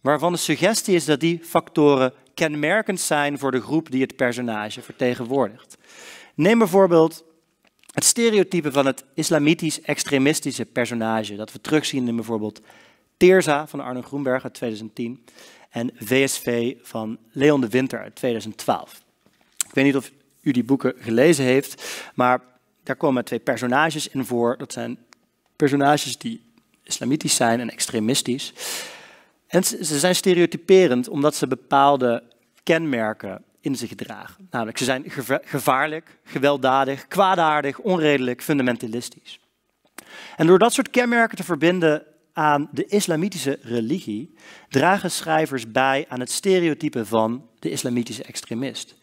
waarvan de suggestie is dat die factoren kenmerkend zijn voor de groep die het personage vertegenwoordigt. Neem bijvoorbeeld het stereotype van het islamitisch-extremistische personage dat we terugzien in bijvoorbeeld Teerza van Arno Groenberg uit 2010 en VSV van Leon de Winter uit 2012. Ik weet niet of u die boeken gelezen heeft, maar daar komen twee personages in voor. Dat zijn personages die islamitisch zijn en extremistisch. En ze zijn stereotyperend omdat ze bepaalde kenmerken in zich dragen. Namelijk, ze zijn gevaarlijk, gewelddadig, kwaadaardig, onredelijk, fundamentalistisch. En door dat soort kenmerken te verbinden aan de islamitische religie dragen schrijvers bij aan het stereotype van de islamitische extremist.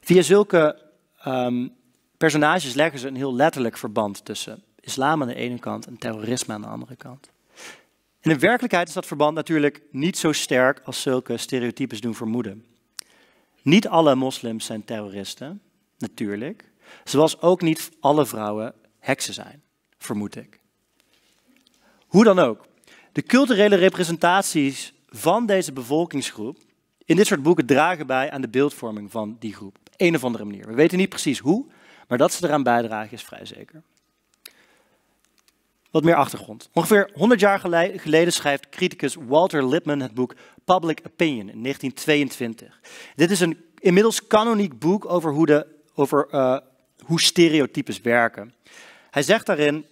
Via zulke ehm, personages leggen ze een heel letterlijk verband tussen islam aan de ene kant en terrorisme aan de andere kant. In in werkelijkheid is dat verband natuurlijk niet zo sterk als zulke stereotypes doen vermoeden. Niet alle moslims zijn terroristen, natuurlijk. Zoals ook niet alle vrouwen heksen zijn, vermoed ik. Hoe dan ook, de culturele representaties van deze bevolkingsgroep in dit soort boeken dragen bij aan de beeldvorming van die groep. Op een of andere manier. We weten niet precies hoe, maar dat ze eraan bijdragen is vrij zeker. Wat meer achtergrond. Ongeveer 100 jaar geleden schrijft criticus Walter Lippmann het boek Public Opinion in 1922. Dit is een inmiddels kanoniek boek over hoe, de, over, eh, hoe stereotypes werken. Hij zegt daarin,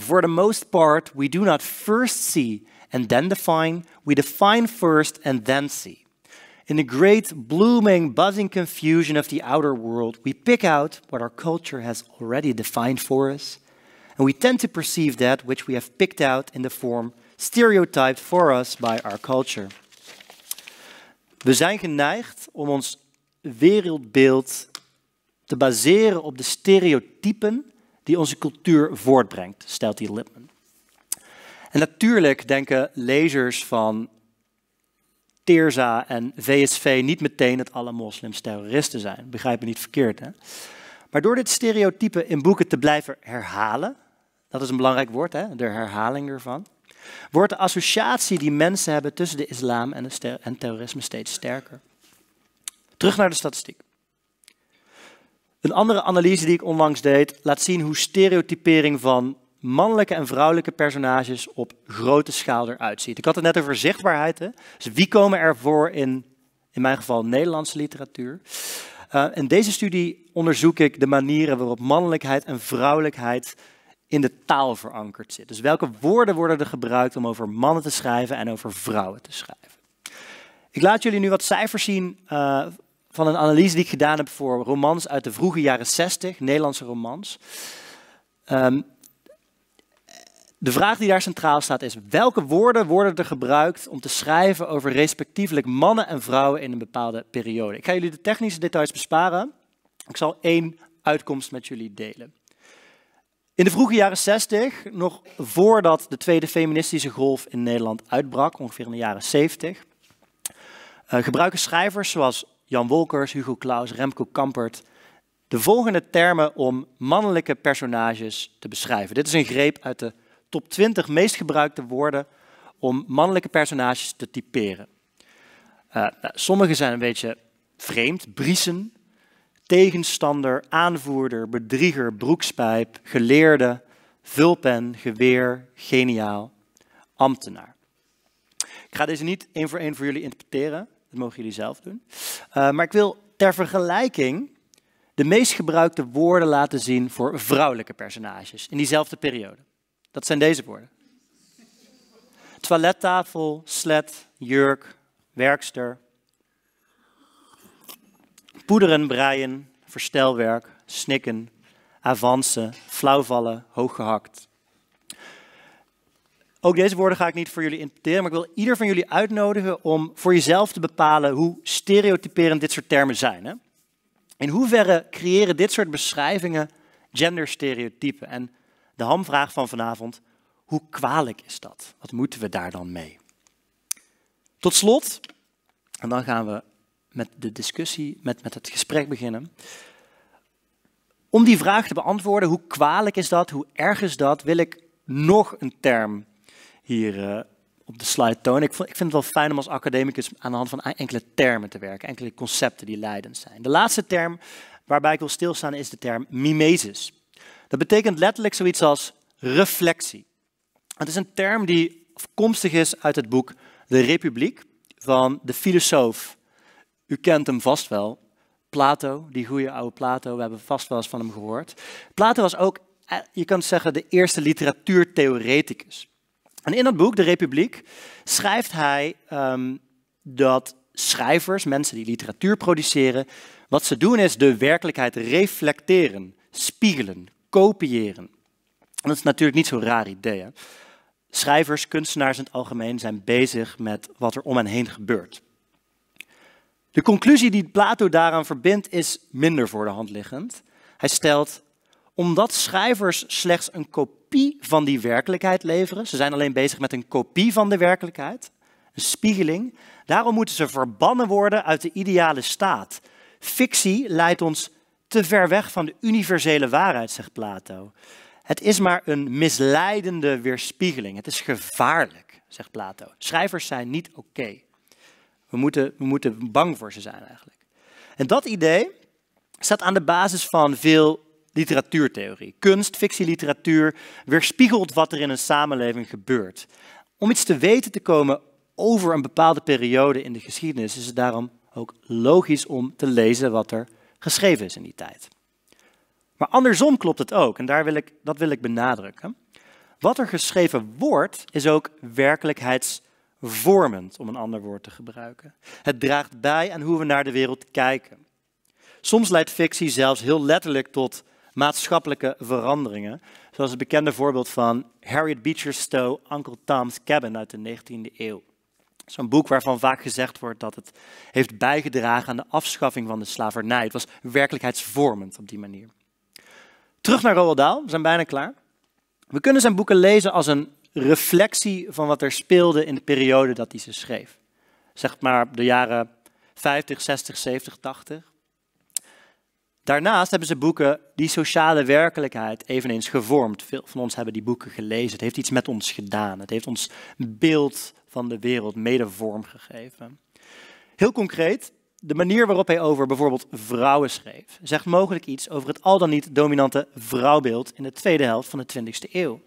For the most part, we do not first see and then define, we define first and then see. In the great blooming, buzzing confusion of the outer world, we pick out what our culture has already defined for us, and we tend to perceive that which we have picked out in the form stereotyped for us by our culture. We zijn geneigd om ons wereldbeeld te baseren op de stereotypen die onze cultuur voortbrengt, stelt hij Lipman. En natuurlijk denken lezers van Teerza en VSV niet meteen dat alle moslims terroristen zijn. Begrijp me niet verkeerd, hè? Maar door dit stereotype in boeken te blijven herhalen, dat is een belangrijk woord, hè? de herhaling ervan, wordt de associatie die mensen hebben tussen de islam en, en terrorisme steeds sterker. Terug naar de statistiek. Een andere analyse die ik onlangs deed laat zien hoe stereotypering van mannelijke en vrouwelijke personages op grote schaal eruit ziet. Ik had het net over zichtbaarheid. Hè? Dus wie komen er voor in, in mijn geval, Nederlandse literatuur? Eh, in deze studie onderzoek ik de manieren waarop mannelijkheid en vrouwelijkheid in de taal verankerd zit. Dus welke woorden worden er gebruikt om over mannen te schrijven en over vrouwen te schrijven? Ik laat jullie nu wat cijfers zien eh, van een analyse die ik gedaan heb voor romans uit de vroege jaren 60, Nederlandse romans. Ehm, de vraag die daar centraal staat is: welke woorden worden er gebruikt om te schrijven over respectievelijk mannen en vrouwen in een bepaalde periode? Ik ga jullie de technische details besparen. Ik zal één uitkomst met jullie delen. In de vroege jaren 60, nog voordat de tweede feministische golf in Nederland uitbrak, ongeveer in de jaren 70, eh, gebruiken schrijvers zoals Jan Wolkers, Hugo Claus, Remco Kampert de volgende termen om mannelijke personages te beschrijven. Dit is een greep uit de top 20 meest gebruikte woorden om mannelijke personages te typeren. Eh, nou, sommige zijn een beetje vreemd, briesen, tegenstander, aanvoerder, bedrieger, broekspijp, geleerde, vulpen, geweer, geniaal, ambtenaar. Ik ga deze niet één voor één voor jullie interpreteren, dat mogen jullie zelf doen. Eh, maar ik wil ter vergelijking de meest gebruikte woorden laten zien voor vrouwelijke personages in diezelfde periode. Dat zijn deze woorden. Toilettafel, slet, jurk, werkster. Poederen, breien, verstelwerk, snikken, avancen, flauwvallen, hooggehakt. Ook deze woorden ga ik niet voor jullie interpreteren, maar ik wil ieder van jullie uitnodigen om voor jezelf te bepalen hoe stereotyperend dit soort termen zijn. Hè? In hoeverre creëren dit soort beschrijvingen genderstereotypen? En de hamvraag van vanavond, hoe kwalijk is dat? Wat moeten we daar dan mee? Tot slot, en dan gaan we met de discussie, met, met het gesprek beginnen. Om die vraag te beantwoorden, hoe kwalijk is dat, hoe erg is dat, wil ik nog een term hier eh, op de slide tonen. Ik, ik, vind het wel fijn om als academicus aan de hand van e- enkele termen te werken, enkele concepten die leidend zijn. De laatste term waarbij ik wil stilstaan is de term mimesis. Dat betekent letterlijk zoiets als reflectie. Het is een term die afkomstig is uit het boek De Republiek van de filosoof, u kent hem vast wel, Plato, die goede oude Plato, we hebben vast wel eens van hem gehoord. Plato was ook, eh, je kan zeggen, de eerste literatuurtheoreticus. En in dat boek, De Republiek, schrijft hij ehm, dat schrijvers, mensen die literatuur produceren, wat ze doen is de werkelijkheid reflecteren, spiegelen, kopiëren. En dat is natuurlijk niet zo'n raar idee. Hè? Schrijvers, kunstenaars in het algemeen zijn bezig met wat er om hen heen gebeurt. De conclusie die Plato daaraan verbindt is minder voor de hand liggend. Hij stelt, omdat schrijvers slechts een kopie kopie van die werkelijkheid leveren. Ze zijn alleen bezig met een kopie van de werkelijkheid, een spiegeling. Daarom moeten ze verbannen worden uit de ideale staat. Fictie leidt ons te ver weg van de universele waarheid, zegt Plato. Het is maar een misleidende weerspiegeling. Het is gevaarlijk, zegt Plato. Schrijvers zijn niet oké. We, moeten, we moeten bang voor ze zijn eigenlijk. En dat idee staat aan de basis van veel literatuurtheorie. Kunst, fictie, literatuur weerspiegelt wat er in een samenleving gebeurt. Om iets te weten te komen over een bepaalde periode in de geschiedenis is het daarom ook logisch om te lezen wat er geschreven is in die tijd. Maar andersom klopt het ook, en daar wil ik, dat wil ik benadrukken. Wat er geschreven wordt, is ook werkelijkheidsvormend, om een ander woord te gebruiken. Het draagt bij aan hoe we naar de wereld kijken. Soms leidt fictie zelfs heel letterlijk tot maatschappelijke veranderingen. Zoals het bekende voorbeeld van Harriet Beecher Stowe, Uncle Tom's Cabin uit de 19e eeuw. Zo'n boek waarvan vaak gezegd wordt dat het heeft bijgedragen aan de afschaffing van de slavernij. Het was werkelijkheidsvormend op die manier. Terug naar Roald Dahl, we zijn bijna klaar. We kunnen zijn boeken lezen als een reflectie van wat er speelde in de periode dat hij ze schreef. Zeg maar de jaren 50, 60, 70, 80. Daarnaast hebben ze boeken die sociale werkelijkheid eveneens gevormd. Veel van ons hebben die boeken gelezen. Het heeft iets met ons gedaan. Het heeft ons beeld van de wereld mede vorm gegeven. Heel concreet, de manier waarop hij over bijvoorbeeld vrouwen schreef, zegt mogelijk iets over het al dan niet dominante vrouwbeeld in de tweede helft van de 20e eeuw.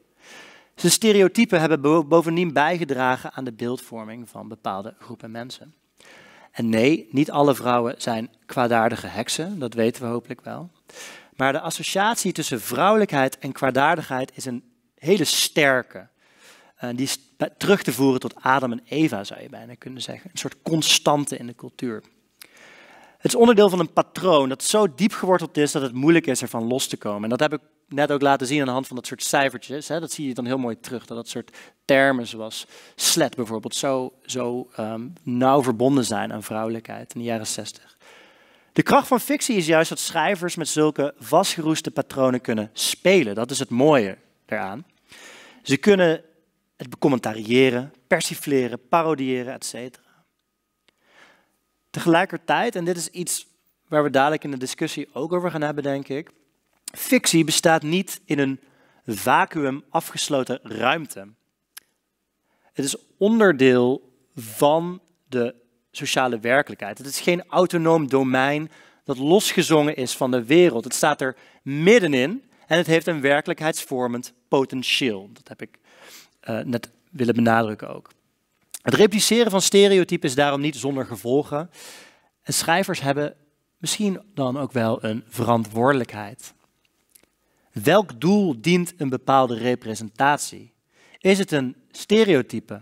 Zijn stereotypen hebben bovendien bijgedragen aan de beeldvorming van bepaalde groepen mensen. En nee, niet alle vrouwen zijn kwaadaardige heksen, dat weten we hopelijk wel. Maar de associatie tussen vrouwelijkheid en kwaadaardigheid is een hele sterke. Uh, die is terug te voeren tot Adam en Eva, zou je bijna kunnen zeggen. Een soort constante in de cultuur. Het is onderdeel van een patroon dat zo diep geworteld is dat het moeilijk is ervan los te komen. En dat heb ik net ook laten zien aan de hand van dat soort cijfertjes. Hè, dat zie je dan heel mooi terug. Dat dat soort termen zoals slet bijvoorbeeld zo, zo ehm, nauw verbonden zijn aan vrouwelijkheid in de jaren 60. De kracht van fictie is juist dat schrijvers met zulke vastgeroeste patronen kunnen spelen. Dat is het mooie daaraan. Ze kunnen het becommentariëren, persifleren, parodiëren, etc. Tegelijkertijd, en dit is iets waar we dadelijk in de discussie ook over gaan hebben, denk ik, Fictie bestaat niet in een vacuüm afgesloten ruimte. Het is onderdeel van de sociale werkelijkheid. Het is geen autonoom domein dat losgezongen is van de wereld. Het staat er middenin en het heeft een werkelijkheidsvormend potentieel. Dat heb ik eh, net willen benadrukken ook. Het repliceren van stereotypen is daarom niet zonder gevolgen. En schrijvers hebben misschien dan ook wel een verantwoordelijkheid. Welk doel dient een bepaalde representatie? Is het een stereotype?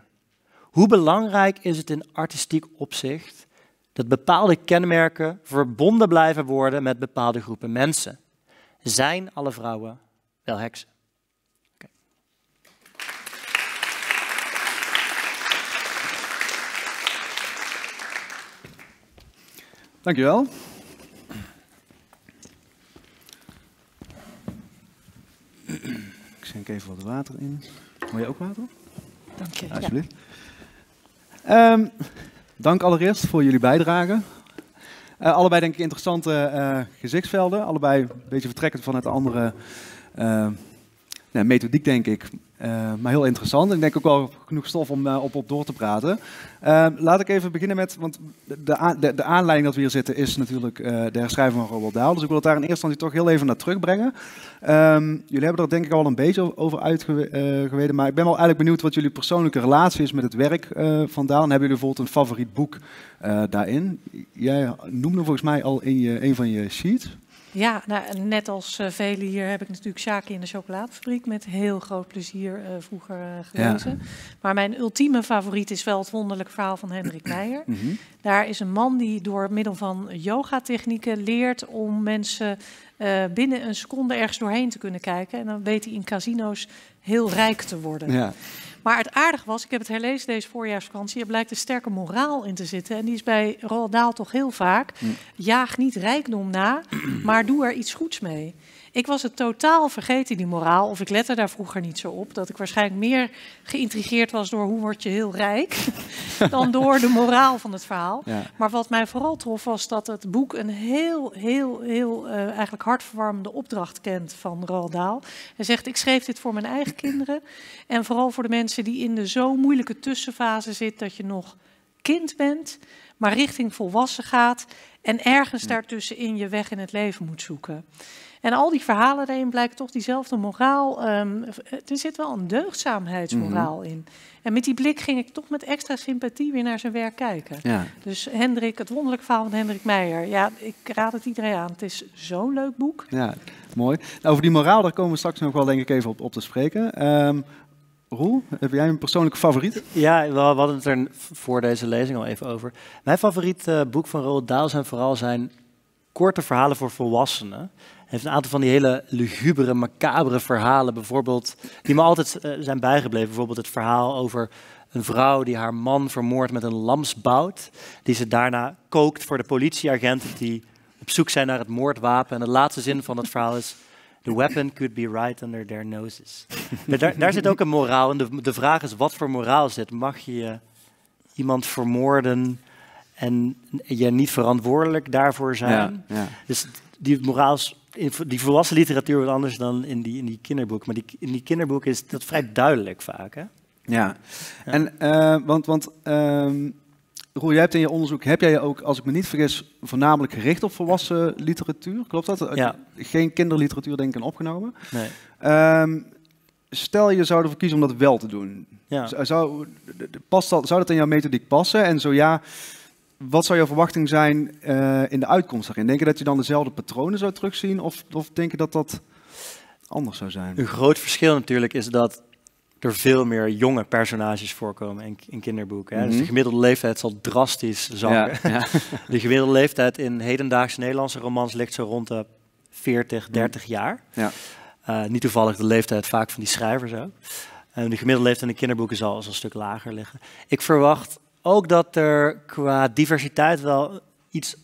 Hoe belangrijk is het in artistiek opzicht dat bepaalde kenmerken verbonden blijven worden met bepaalde groepen mensen? Zijn alle vrouwen wel heksen? Okay. Dankjewel. Ik schenk even wat water in. Wil je ook water? Dank je. Alsjeblieft. Ehm, dank allereerst voor jullie bijdrage. Eh, allebei denk ik interessante eh, gezichtsvelden. Allebei een beetje vertrekkend vanuit de andere eh, nou, methodiek, denk ik. Eh, maar heel interessant. ik denk ook wel genoeg stof om uh, op, op door te praten. Eh, laat ik even beginnen met, want de, de, aanleiding dat we hier zitten is natuurlijk de herschrijving van Robert Daal. Dus ik wil het daar in eerste instantie toch heel even naar terugbrengen. Um, jullie hebben er denk ik al een beetje over uitgeweten. maar ik ben wel eigenlijk benieuwd wat jullie persoonlijke relatie is met het werk van Daal. En hebben jullie bijvoorbeeld een favoriet boek daarin? Jij noemde volgens mij al in een van je sheets. Ja, nou, net als uh, velen hier heb ik natuurlijk zaken in de chocoladefabriek met heel groot plezier uh, vroeger eh, gelezen. Maar mijn ultieme favoriet is wel het wonderlijke verhaal van Hendrik Meijer. Mhm. Daar is een man die door middel van yogatechnieken leert om mensen binnen een seconde ergens doorheen te kunnen kijken. En dan weet hij in casino's heel rijk te worden. Ja. Maar het aardig was, ik heb het herlezen deze voorjaarsvakantie, er blijkt een sterke moraal in te zitten. En die is bij Roald Daal toch heel vaak. Mm. Jaag niet rijkdom na, maar doe er iets goeds mee. Ik was het totaal vergeten, die moraal. Of ik lette daar vroeger niet zo op. Dat ik waarschijnlijk meer geïntrigeerd was door hoe word je heel rijk. dan door de moraal van het verhaal. Maar wat mij vooral trof was dat het boek een heel, heel, heel eh, eigenlijk hartverwarmende opdracht kent van Roald Daal. Hij zegt, ik schreef dit voor mijn eigen kinderen. En vooral voor de mensen die in de zo moeilijke tussenfase zitten dat je nog kind bent, maar richting volwassen gaat en ergens daartussenin je weg in het leven moet zoeken. En al die verhalen erin blijkt toch diezelfde moraal. Ehm, eh, er zit wel een deugdzaamheidsmoraal mhm. in. En met die blik ging ik toch met extra sympathie weer naar zijn werk kijken. Ja. Dus Hendrik, het wonderlijk verhaal van Hendrik Meijer. Ja, ik raad het iedereen aan. Het is zo'n leuk boek. Ja, mooi. Nou, over die moraal, daar komen we straks nog wel denk ik even op, op te spreken. Um, Roel, heb jij een persoonlijke favoriet? Ja, we hadden het er voor deze lezing al even over. Mijn favoriet eh, boek van Roald Dahl zijn vooral zijn korte verhalen voor volwassenen heeft een aantal van die hele lugubere, macabere verhalen, bijvoorbeeld, die me altijd eh, zijn bijgebleven. Bijvoorbeeld het verhaal over een vrouw die haar man vermoordt met een lamsbout, die ze daarna kookt voor de politieagenten die op zoek zijn naar het moordwapen. En de laatste zin van het verhaal is: The weapon could be right under their noses. daar, daar, zit ook een moraal. En de, de vraag is: wat voor moraal zit? Mag je iemand vermoorden en je niet verantwoordelijk daarvoor zijn? Ja, Dus die moraal in die volwassen literatuur wat anders dan in die, in die kinderboek. Maar die, in die kinderboek is dat vrij duidelijk vaak. Hè? Ja. en eh, want, want uh, Roel, jij hebt in je onderzoek, heb jij je ook, als ik me niet vergis, voornamelijk gericht op volwassen literatuur? Klopt dat? Ja. Geen kinderliteratuur denk ik aan opgenomen. Nee. Ehm, stel je zou ervoor kiezen om dat wel te doen. Ja. Zou, past dat, zou dat in jouw methodiek passen? En zo ja, wat zou jouw verwachting zijn eh, in de uitkomst daarin? Denk je dat je dan dezelfde patronen zou terugzien of, of denk je dat dat anders zou zijn? Een groot verschil natuurlijk is dat er veel meer jonge personages voorkomen in, in kinderboeken. Dus mhm. de gemiddelde leeftijd zal drastisch zakken. Ja, de gemiddelde leeftijd in hedendaagse Nederlandse romans ligt zo rond de 40, 30 mhm. jaar. Ja. Eh, niet toevallig de leeftijd vaak van die schrijvers ook. En de gemiddelde leeftijd in de kinderboeken zal, zal een stuk lager liggen. Ik verwacht ook dat er qua diversiteit wel iets,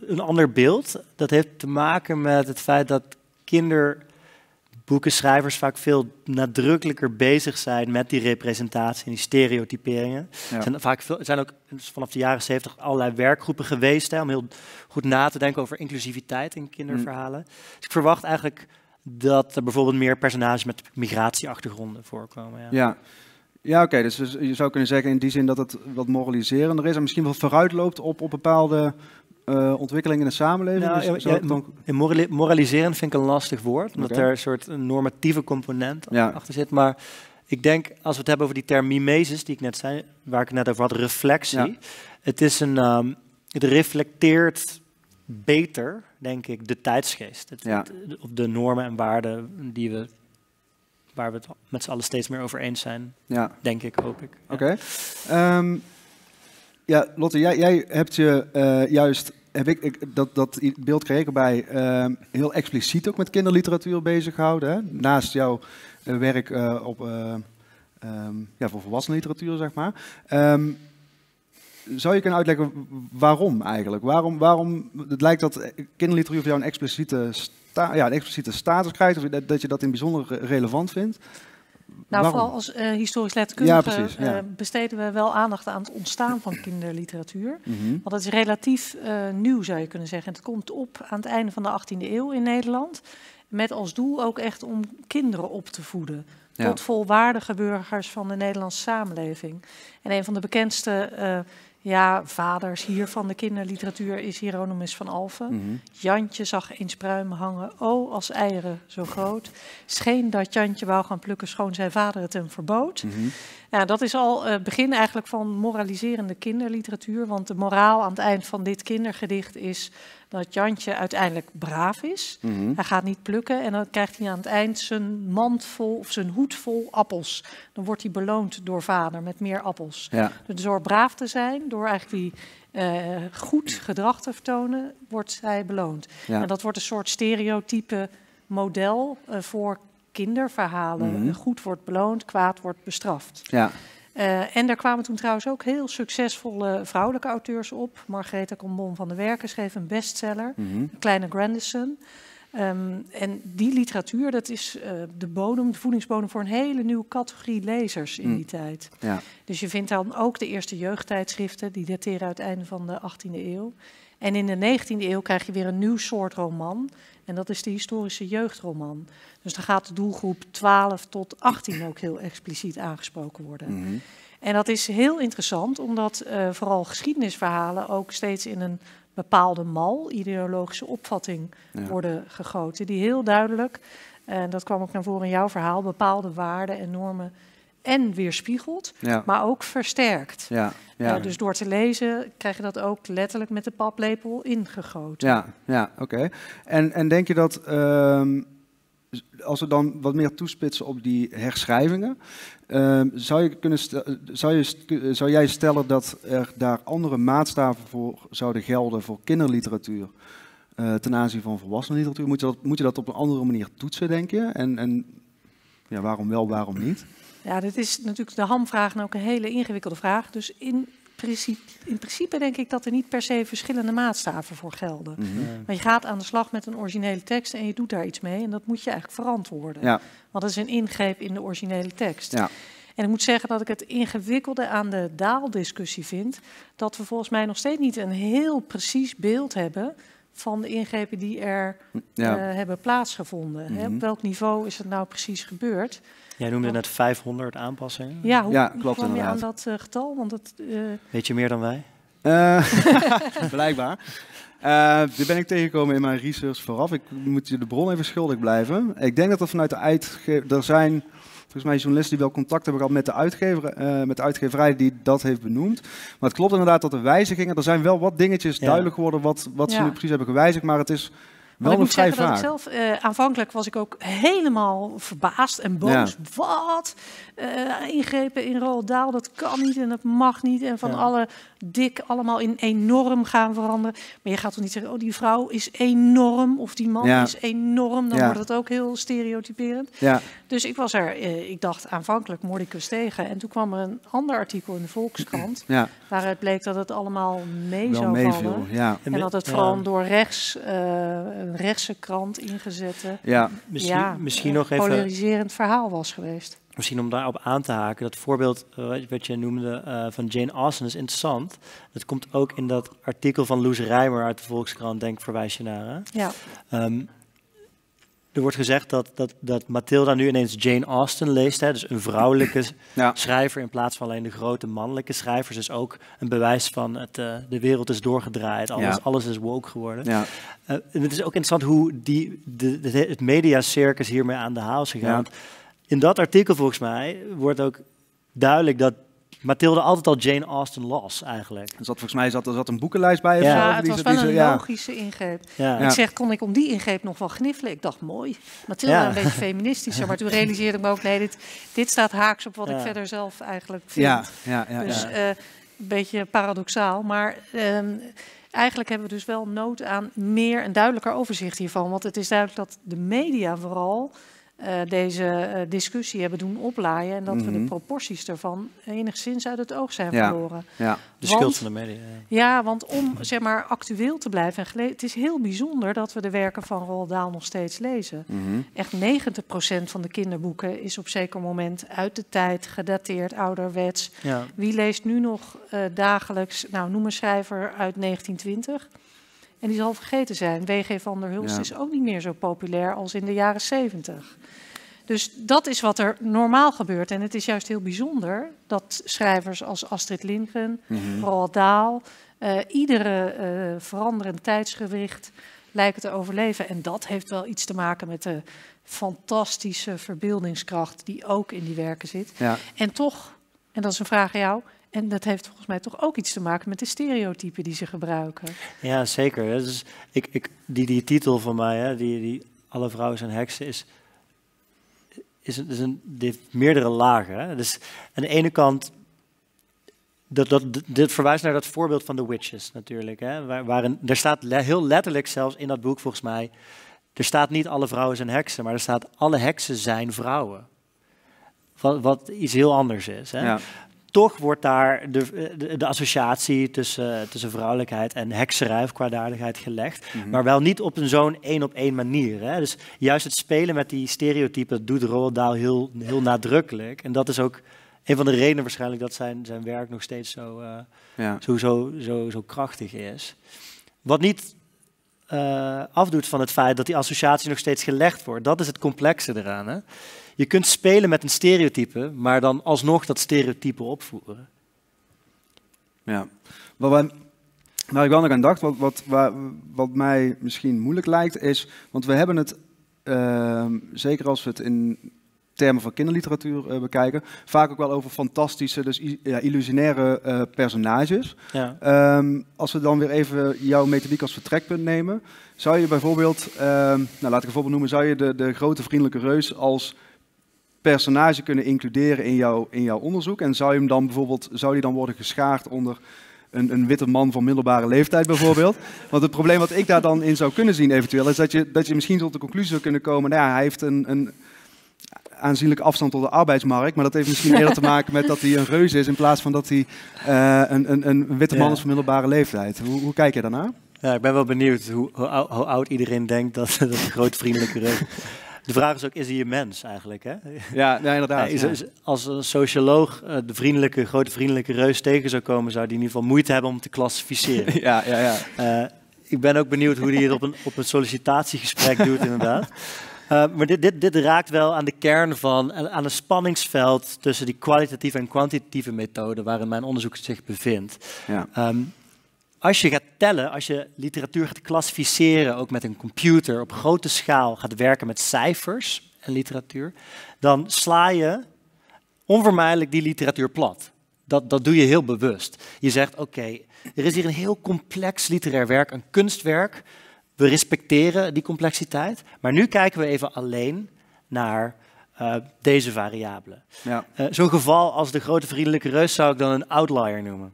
een ander beeld. Dat heeft te maken met het feit dat kinderboekenschrijvers vaak veel nadrukkelijker bezig zijn met die representatie en die stereotyperingen. Ja. Er zijn, vaak veel, zijn ook dus vanaf de jaren zeventig allerlei werkgroepen geweest hè, om heel goed na te denken over inclusiviteit in kinderverhalen. Mm. Dus ik verwacht eigenlijk dat er bijvoorbeeld meer personages met migratieachtergronden voorkomen. ja. ja. Ja, oké. dus je zou kunnen zeggen in die zin dat het wat moraliserender is en misschien wat vooruitloopt op, op bepaalde eh, ontwikkelingen in de samenleving. Nou, dus ja, dan... moraliserend vind ik een lastig woord, omdat er een soort normatieve component achter zit. Maar ik denk, als we het hebben over die term mimesis, die ik net zei, waar ik net over had, reflectie. Het, is een, ehm, het reflecteert beter, denk ik, de tijdsgeest. Het, het, op de normen en waarden die we waar we het met z'n allen steeds meer over eens zijn. Ja. Denk ik, hoop ik. Oké. Ehm, ja, Lotte, jij, jij hebt je eh, juist, heb ik, dat, dat beeld gekregen bij ehm, heel expliciet ook met kinderliteratuur bezig gehouden. Hè? Naast jouw eh, werk eh, op, um, ja, voor volwassen zeg maar. zou je kunnen uitleggen waarom eigenlijk? Waarom, waarom het lijkt dat kinderliteratuur voor jou een expliciete sta ja, een expliciete status krijgt, of dat, dat je dat in bijzonder relevant vindt. Nou, vooral als eh, historisch letterkundige eh, besteden we wel aandacht aan het ontstaan van kinderliteratuur. Mhm. Want dat is relatief eh, nieuw, zou je kunnen zeggen. Het komt op aan het einde van de 18e eeuw in Nederland. Met als doel ook echt om kinderen op te voeden. Tot volwaardige burgers van de Nederlandse samenleving. En een van de bekendste ja, vaders hier van de kinderliteratuur is Hieronymus van Alphen. Mhm. Jantje zag in spruimen hangen, o oh, als eieren zo groot. Scheen dat Jantje wou gaan plukken, schoon zijn vader het hem verbood. Mhm. ja, dat is al het eh, begin eigenlijk van moraliserende kinderliteratuur. Want de moraal aan het eind van dit kindergedicht is dat Jantje uiteindelijk braaf is. Mhm. Hij gaat niet plukken en dan krijgt hij aan het eind zijn mand vol of zijn hoed vol appels. Dan wordt hij beloond door vader met meer appels. Dus door braaf te zijn, door eigenlijk die eh, goed gedrag te vertonen, wordt hij beloond. En dat wordt een soort stereotype model eh, voor kinderverhalen. Mhm. Goed wordt beloond, kwaad wordt bestraft. Ja. Eh, en daar kwamen toen trouwens ook heel succesvolle vrouwelijke auteurs op. Margaretha Combon van der Werken schreef een bestseller, mm Kleine Grandison. Ehm, en die literatuur, dat is eh, de bodem, de voedingsbodem voor een hele nieuwe categorie lezers in mm. die tijd. Ja. Dus je vindt dan ook de eerste jeugdtijdschriften, die dateren uit het einde van de 18e eeuw. En in de 19e eeuw krijg je weer een nieuw soort roman. En dat is de historische jeugdroman. Dus dan gaat de doelgroep 12 tot 18 ook heel expliciet aangesproken worden. Mhm. En dat is heel interessant, omdat eh, vooral geschiedenisverhalen ook steeds in een bepaalde mal, ideologische opvatting worden gegoten. Die heel duidelijk, en dat kwam ook naar voren in jouw verhaal, bepaalde waarden en normen en weerspiegelt, maar ook versterkt. Ja, ja. Eh, dus door te lezen krijg je dat ook letterlijk met de paplepel ingegoten. Ja, ja oké. En, en denk je dat, ehm, als we dan wat meer toespitsen op die herschrijvingen, ehm, zou, je kunnen zou, je, zou jij stellen dat er daar andere maatstaven voor zouden gelden voor kinderliteratuur? Eh, ten aanzien van volwassenenliteratuur, moet je, dat, moet je dat op een andere manier toetsen, denk je? En, en ja, waarom wel, waarom niet? Ja, dat is natuurlijk de hamvraag en ook een hele ingewikkelde vraag. Dus in principe, denk ik dat er niet per se verschillende maatstaven voor gelden. Mhm. Want Maar je gaat aan de slag met een originele tekst en je doet daar iets mee. En dat moet je eigenlijk verantwoorden. Want dat is een ingreep in de originele tekst. Ja. En ik moet zeggen dat ik het ingewikkelde aan de daaldiscussie vind. Dat we volgens mij nog steeds niet een heel precies beeld hebben van de ingrepen die er eh, hebben plaatsgevonden. op mhm. welk niveau is dat nou precies gebeurd? Jij noemde net 500 aanpassingen. Ja, klopt hoe kwam inderdaad. je aan dat eh, getal? Want dat, eh, Weet je meer dan wij? blijkbaar. dit ben ik tegengekomen in mijn research vooraf. Ik moet je de bron even schuldig blijven. Ik denk dat er vanuit de uitgever... zijn volgens mij journalisten die wel contact hebben gehad met de, uitgever, eh, met de uitgeverij die dat heeft benoemd. Maar het klopt inderdaad dat er wijzigingen, er zijn wel wat dingetjes duidelijk geworden wat, wat ze nu precies hebben gewijzigd, maar het is ik moet zeggen dat ik zelf eh, aanvankelijk was ik ook helemaal verbaasd en boos. Wat? Eh, ingrepen in Roald Daal, dat kan niet en dat mag niet. En van alle dik allemaal in enorm gaan veranderen. Maar je gaat toch niet zeggen, oh die vrouw is enorm of die man is enorm. Dan wordt het ook heel stereotyperend. Dus ik was er, uh, ik dacht aanvankelijk Mordicus tegen. En toen kwam er een ander artikel in de Volkskrant. Waaruit bleek dat het allemaal mee zou vallen. en dat het vooral door rechts een rechtse krant ingezet. Ja, misschien, ja, misschien nog even. Een polariserend verhaal was geweest. Misschien om daarop aan te haken, dat voorbeeld eh, wat je noemde eh, van Jane Austen is interessant. Dat komt ook in dat artikel van Loes Rijmer uit de Volkskrant, denk verwijs je naar. Ja. Ehm, er wordt gezegd dat, dat, dat Mathilda nu ineens Jane Austen leest. Hè? Dus een vrouwelijke schrijver in plaats van alleen de grote mannelijke schrijvers. is ook een bewijs van het, eh, de wereld is doorgedraaid. Alles, alles is woke geworden. Ja. Eh, het is ook interessant hoe die, de, het mediacircus hiermee aan de haal is gegaan. In dat artikel volgens mij wordt ook duidelijk dat Mathilde altijd al Jane Austen las, eigenlijk. Er zat, volgens mij zat, er zat een boekenlijst bij. Ja, ja het die was wel een logische ingreep. Ja. Ik zeg, kon ik om die ingreep nog wel gniffelen? Ik dacht, mooi. Mathilde een beetje feministischer. Maar toen realiseerde ik me ook, nee, dit, dit staat haaks op wat ik verder zelf eigenlijk vind. Ja, ja, ja. Dus eh, een beetje paradoxaal, maar... Ehm, eigenlijk hebben we dus wel nood aan meer en duidelijker overzicht hiervan. Want het is duidelijk dat de media vooral eh, deze eh, discussie hebben doen oplaaien. En dat we de mhm. proporties daarvan enigszins uit het oog zijn verloren. Ja, de schuld van de media. Ja, want om zeg maar, actueel te blijven. En het is heel bijzonder dat we de werken van Roald Daal nog steeds lezen. Mhm. Echt 90% van de kinderboeken is op zeker moment uit de tijd, gedateerd, ouderwets. Ja. Wie leest nu nog eh, dagelijks, nou noem een schrijver uit 1920... En die zal vergeten zijn. W.G. van der Hulst is ook niet meer zo populair als in de jaren 70. Dus dat is wat er normaal gebeurt. En het is juist heel bijzonder dat schrijvers als Astrid Lindgren, mhm. Roald Dahl, eh, iedere uh, veranderend tijdsgewicht lijken te overleven. En dat heeft wel iets te maken met de fantastische verbeeldingskracht die ook in die werken zit. Ja. En toch, en dat is een vraag aan jou, en dat heeft volgens mij toch ook iets te maken met de stereotypen die ze gebruiken. Ja, zeker. Dus ik, ik, die, die titel van mij, hè, die, die Alle vrouwen zijn heksen, is, is, een, is een, heeft meerdere lagen. Hè. Dus aan de ene kant dat, dat, dit verwijst naar dat voorbeeld van de witches natuurlijk. Hè? Waar, waarin, er staat heel letterlijk zelfs in dat boek volgens mij, er staat niet alle vrouwen zijn heksen, maar er staat alle heksen zijn vrouwen. Wat, wat iets heel anders is. Hè? Ja toch wordt daar de, de, associatie tussen, tussen vrouwelijkheid en hekserij of kwaadaardigheid gelegd. Mhm. Maar wel niet op een zo'n één op één manier. Hè? Dus juist het spelen met die stereotypen doet Roald Dahl heel, heel nadrukkelijk. En dat is ook een van de redenen waarschijnlijk dat zijn, zijn werk nog steeds zo, eh, ja. zo, zo, zo, zo krachtig is. Wat niet eh, afdoet van het feit dat die associatie nog steeds gelegd wordt. Dat is het complexe eraan. Hè? Je kunt spelen met een stereotype, maar dan alsnog dat stereotype opvoeren. Ja, waar ik wel nog aan dacht, wat, wat, wat, mij misschien moeilijk lijkt, is, want we hebben het, ehm, zeker als we het in termen van kinderliteratuur eh, bekijken, vaak ook wel over fantastische, dus ja, illusionaire eh, personages. Ja. Ehm, als we dan weer even jouw methodiek als vertrekpunt nemen, zou je bijvoorbeeld, ehm, nou laat ik een voorbeeld noemen, zou je de, de grote vriendelijke reus als personage kunnen includeren in, jou, in jouw onderzoek? En zou, je hem dan bijvoorbeeld, zou die dan worden geschaard onder een, een, witte man van middelbare leeftijd bijvoorbeeld? Want het probleem wat ik daar dan in zou kunnen zien eventueel, is dat je, dat je misschien tot de conclusie zou kunnen komen, nou ja, hij heeft een, een aanzienlijke afstand tot de arbeidsmarkt. Maar dat heeft misschien eerder te maken met dat hij een reus is in plaats van dat hij eh, een, een, een, witte man is van middelbare leeftijd. Hoe, hoe kijk je daarnaar? Ja, ik ben wel benieuwd hoe, hoe, hoe oud iedereen denkt dat, dat een groot vriendelijke reus de vraag is ook, is hij een mens eigenlijk? Hè? Ja, inderdaad. als een socioloog eh, de vriendelijke, grote vriendelijke reus tegen zou komen, zou die in ieder geval moeite hebben om te klassificeren. ja, ja, ja. Eh, ik ben ook benieuwd hoe hij het op een, op een sollicitatiegesprek doet, inderdaad. Eh, maar dit, dit, dit, raakt wel aan de kern van, aan een spanningsveld tussen die kwalitatieve en kwantitatieve methode waarin mijn onderzoek zich bevindt. Ja. Ehm, als je gaat tellen, als je literatuur gaat klassificeren, ook met een computer op grote schaal gaat werken met cijfers en literatuur, dan sla je onvermijdelijk die literatuur plat. Dat, dat doe je heel bewust. Je zegt, oké, er is hier een heel complex literair werk, een kunstwerk. We respecteren die complexiteit. Maar nu kijken we even alleen naar eh, deze variabelen. Ja. Eh, zo'n geval als de grote vriendelijke reus zou ik dan een outlier noemen.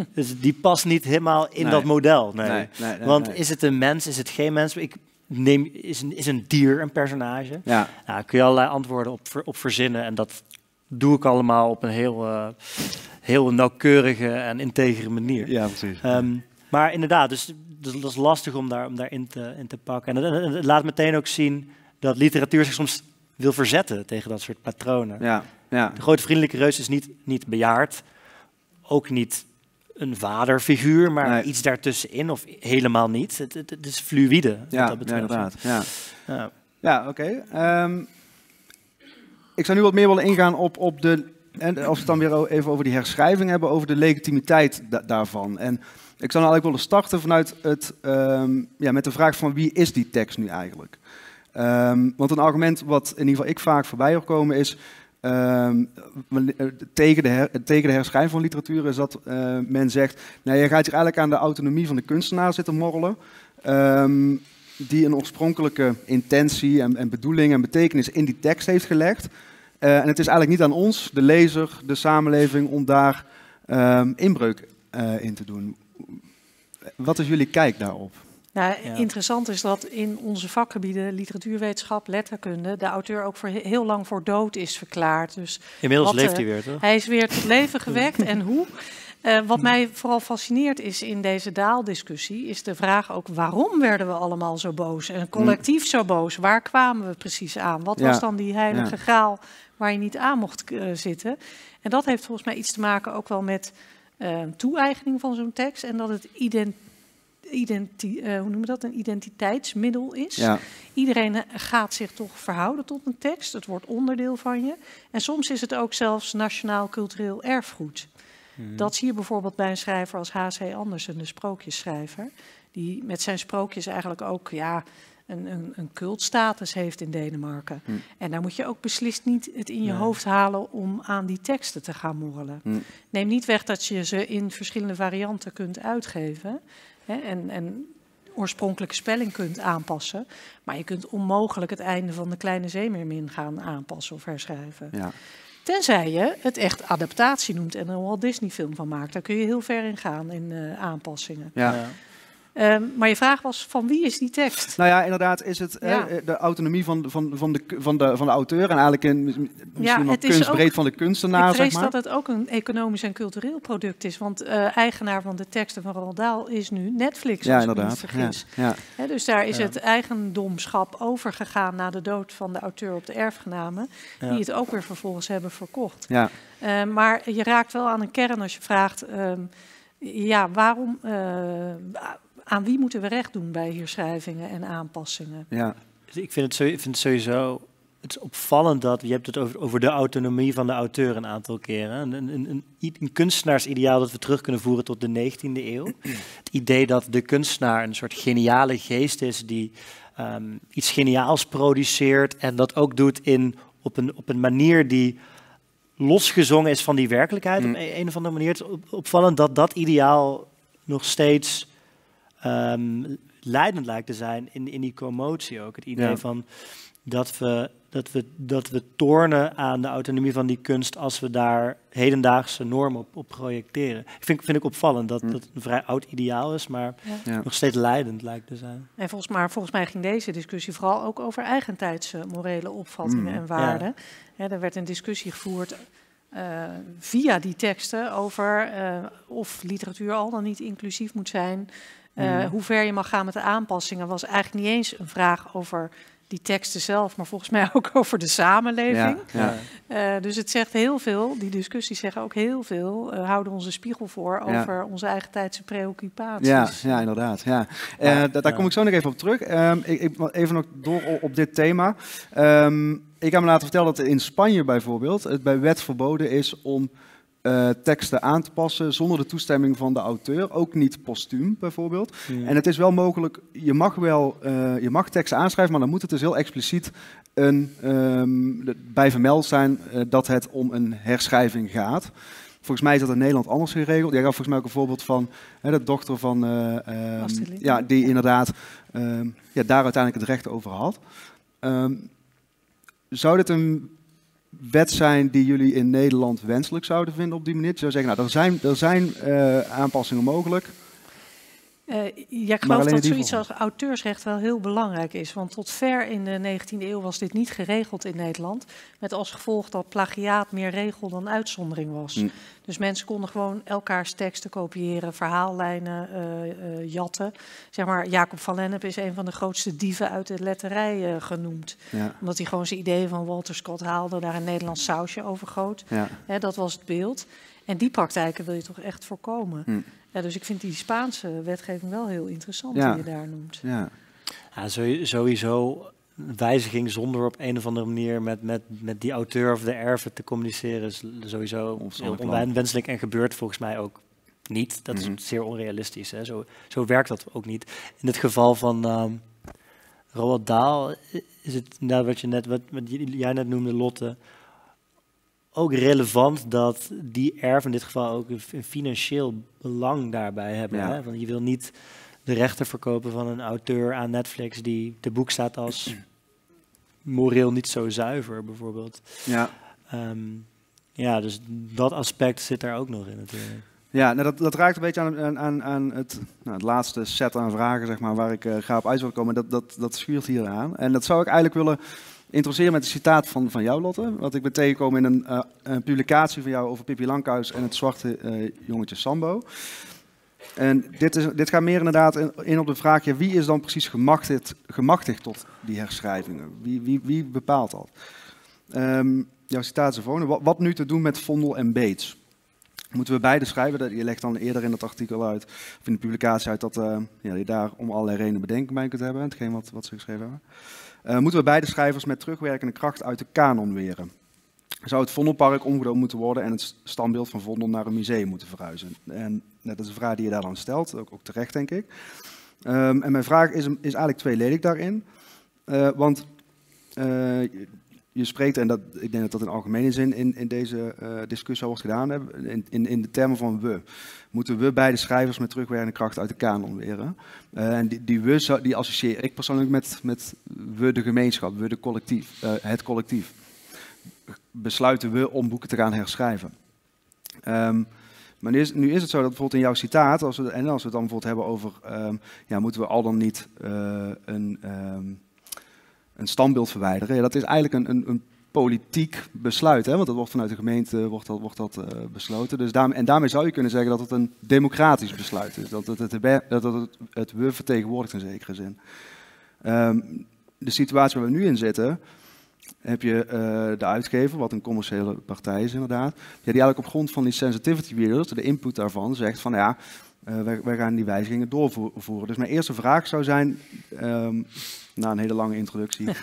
dus die past niet helemaal in dat model. Nee. Want is het een mens, is het geen mens? Ik neem, is, een, is een dier een personage? Ja. Nou, kun je allerlei antwoorden op, op verzinnen. En dat doe ik allemaal op een heel, eh, heel nauwkeurige en integere manier. Ja, precies. Ehm, maar inderdaad, dus, dus, dat is lastig om, daar, om daarin te, in te pakken. En het laat meteen ook zien dat literatuur zich soms wil verzetten tegen dat soort patronen. Ja, ja. De grote vriendelijke reus is niet, niet bejaard, ook niet een vaderfiguur, maar iets daartussenin of helemaal niet. Het, het, is fluïde. Ja, dat Ja, ja. ja. oké. Ehm, ik zou nu wat meer willen ingaan op, op de. En als we het dan weer even over die herschrijving hebben, over de legitimiteit daarvan. En ik zou nou eigenlijk willen starten vanuit het, ehm, ja, met de vraag van wie is die tekst nu eigenlijk? Ehm, want een argument wat in ieder geval ik vaak voorbij hoor komen is, Ehm, eh, tegen, de tegen de herschrijving van literatuur is dat eh, men zegt, nou, je gaat hier eigenlijk aan de autonomie van de kunstenaar zitten morrelen, ehm, die een oorspronkelijke intentie en, en, bedoeling en betekenis in die tekst heeft gelegd. Eh, en het is eigenlijk niet aan ons, de lezer, de samenleving, om daar ehm, inbreuk in te doen. Wat is jullie kijk daarop? Nou, Interessant is dat in onze vakgebieden, literatuurwetenschap, letterkunde, de auteur ook voor heel lang voor dood is verklaard. Dus Inmiddels leeft eh, hij weer, toch? Hij is weer tot leven gewekt en hoe? Eh, wat mij vooral fascineert is in deze daaldiscussie, is de vraag ook waarom werden we allemaal zo boos en collectief zo boos? Waar kwamen we precies aan? Wat was dan die heilige graal waar je niet aan mocht eh, zitten? En dat heeft volgens mij iets te maken ook wel met uh, toe-eigening van zo'n tekst en dat het ident identi uh, hoe noemen dat? een identiteitsmiddel is. Iedereen eh, gaat zich toch verhouden tot een tekst. Het wordt onderdeel van je. En soms is het ook zelfs nationaal cultureel erfgoed. Mhm. Dat zie je bijvoorbeeld bij een schrijver als H.C. Andersen, de sprookjesschrijver. Die met zijn sprookjes eigenlijk ook ja, een, een, een cultstatus heeft in Denemarken. Hmm. En daar moet je ook beslist niet het in je hoofd halen om aan die teksten te gaan morrelen. Hmm. Neem niet weg dat je ze in verschillende varianten kunt uitgeven en, en oorspronkelijke spelling kunt aanpassen. Maar je kunt onmogelijk het einde van de kleine zeemeermin gaan aanpassen of herschrijven. Ja. Tenzij je het echt adaptatie noemt en er een Walt Disney film van maakt. Daar kun je heel ver in gaan in eh, aanpassingen. ja. Ehm, maar je vraag was, van wie is die tekst? Nou ja, inderdaad, is het eh, de autonomie van, van, van, de, van, de, van de auteur en eigenlijk een, misschien ja, wel kunstbreed van de kunstenaar? Ik vrees zeg maar. dat het ook een economisch en cultureel product is. Want eh, eigenaar van de teksten van Roald Dahl is nu Netflix, als ja, ik niet vergis. Ja, dus daar is het eigendomschap overgegaan na de dood van de auteur op de erfgenamen. Die het ook weer vervolgens hebben verkocht. Ja. Ehm, maar je raakt wel aan een kern als je vraagt... Ehm, ja, waarom, eh, aan wie moeten we recht doen bij herschrijvingen en aanpassingen? Ja, dus ik vind het, zo, ik vind het sowieso het is opvallend dat, je hebt het over, over, de autonomie van de auteur een aantal keren. Een, een, een, een, kunstenaarsideaal dat we terug kunnen voeren tot de 19e eeuw. Het idee dat de kunstenaar een soort geniale geest is die ehm, iets geniaals produceert en dat ook doet in, op, een, op een manier die losgezongen is van die werkelijkheid. Mm. Op een, of andere manier. Het is opvallend dat dat ideaal nog steeds Ehm, leidend lijkt te zijn in, in die commotie ook. Het idee van dat we, dat, we, dat we tornen aan de autonomie van die kunst als we daar hedendaagse normen op, projecteren. Ik vind, vind ik opvallend dat hm. dat een vrij oud ideaal is, maar nog steeds leidend lijkt te zijn. En volgens, maar volgens mij ging deze discussie vooral ook over eigentijdse morele opvattingen hm. en waarden. er werd een discussie gevoerd. Eh, via die teksten over eh, of literatuur al dan niet inclusief moet zijn eh, mm. Hoe ver je mag gaan met de aanpassingen was eigenlijk niet eens een vraag over die teksten zelf, maar volgens mij ook over de samenleving. Eh, dus het zegt heel veel, die discussies zeggen ook heel veel, uh, houden onze spiegel voor over onze eigen tijdse preoccupaties. Ja, ja inderdaad. Ja. daar kom ik zo nog even op terug. Um, ik, ik, even nog door op dit thema. Ehm, ik heb me laten vertellen dat in Spanje bijvoorbeeld het bij wet verboden is om eh, teksten aan te passen zonder de toestemming van de auteur. Ook niet postuum bijvoorbeeld. En het is wel mogelijk, je mag wel eh, je mag teksten aanschrijven, maar dan moet het dus heel expliciet een, um, bij vermeld zijn eh, dat het om een herschrijving gaat. Volgens mij is dat in Nederland anders geregeld. Jij gaf volgens mij ook een voorbeeld van hè, de dochter van. Ehm, ja, die inderdaad ehm, ja, daar uiteindelijk het recht over had. zou dit een wet zijn die jullie in Nederland wenselijk zouden vinden op die manier? Je zou zeggen, nou, er zijn, er zijn eh, aanpassingen mogelijk. Uh, eh, ja, ik geloof dat zoiets als auteursrecht wel heel belangrijk is. Want tot ver in de 19e eeuw was dit niet geregeld in Nederland. Met als gevolg dat plagiaat meer regel dan uitzondering was. Mm. Dus mensen konden gewoon elkaars teksten kopiëren, verhaallijnen, eh, eh, jatten. Zeg maar, Jacob van Lennep is een van de grootste dieven uit de letterij genoemd. Omdat hij gewoon zijn ideeën van Walter Scott haalde, daar een Nederlands sausje over goot. dat was het beeld. En die praktijken wil je toch echt voorkomen. Mm. Ja, dus ik vind die Spaanse wetgeving wel heel interessant ja. die je daar noemt. Ja, ja sowieso wijziging zonder op een of andere manier met, met, met die auteur of de erven te communiceren is sowieso onwenselijk en gebeurt volgens mij ook niet. Dat is mhm. zeer onrealistisch. Hè. Zo, zo werkt dat ook niet. In het geval van um, Roald Daal is het, nou, wat, je net, wat, wat jij net noemde, Lotte, ook relevant dat die erf in dit geval ook een financieel belang daarbij hebben. Ja. Hè? Want je wil niet de rechten verkopen van een auteur aan Netflix die te boek staat als moreel niet zo zuiver, bijvoorbeeld. Ja. Ehm, ja, dus dat aspect zit daar ook nog in natuurlijk. Ja, nou dat, dat, raakt een beetje aan, aan, aan het, nou, het, laatste set aan vragen zeg maar, waar ik uh, eh, ga op uit wil komen. Dat, dat, dat schuurt hier aan. En dat zou ik eigenlijk willen introduceren met een citaat van, van jou, Lotte. Wat ik ben tegengekomen in een, eh, een publicatie van jou over Pippi Lankhuis en het zwarte uh, jongetje Sambo. En dit, is, dit gaat meer inderdaad in, op de vraag, wie is dan precies gemachtigd, gemachtigd tot die herschrijvingen? Wie, wie, wie bepaalt dat? Ehm, jouw citaat is volgende. Wat, wat, nu te doen met Vondel en Beets? Moeten we beide schrijven? Je legt dan eerder in dat artikel uit, of in de publicatie uit, dat eh, ja, je daar om allerlei redenen bedenken bij kunt hebben. Hetgeen wat, wat ze geschreven hebben. Eh, moeten we beide schrijvers met terugwerkende kracht uit de kanon weren. Zou het Vondelpark omgedoopt moeten worden en het standbeeld van Vondel naar een museum moeten verhuizen? En net nou, is de vraag die je daar dan stelt, ook, ook terecht denk ik. Ehm, en mijn vraag is, is eigenlijk tweeledig daarin. Eh, want eh, je spreekt, en dat, ik denk dat dat in algemene zin in, in deze eh, discussie al wordt gedaan, hebben, in, in, in de termen van we. Moeten we beide schrijvers met terugwerkende kracht uit de kanon leren? Eh, en die, die we die associeer ik persoonlijk met, met we de gemeenschap, we de collectief, eh, het collectief. Besluiten we om boeken te gaan herschrijven. Ehm, maar nu is, het zo dat bijvoorbeeld in jouw citaat, als en als we het dan bijvoorbeeld hebben over, ehm, ja, moeten we al dan niet een... Ehm, een standbeeld verwijderen. Ja, dat is eigenlijk een, een, een politiek besluit. Hè? Want dat wordt vanuit de gemeente wordt dat, wordt dat, eh, besloten. Dus daar, en daarmee zou je kunnen zeggen dat het een democratisch besluit is. Dat het, het, het, het we vertegenwoordigt in zekere zin. Ehm, de situatie waar we nu in zitten, heb je eh, de uitgever, wat een commerciële partij is inderdaad, ja, die eigenlijk op grond van die sensitivity wheels, de input daarvan, zegt van ja, uh, wij, gaan die wijzigingen doorvoeren. Dus mijn eerste vraag zou zijn, ehm, na een hele lange introductie.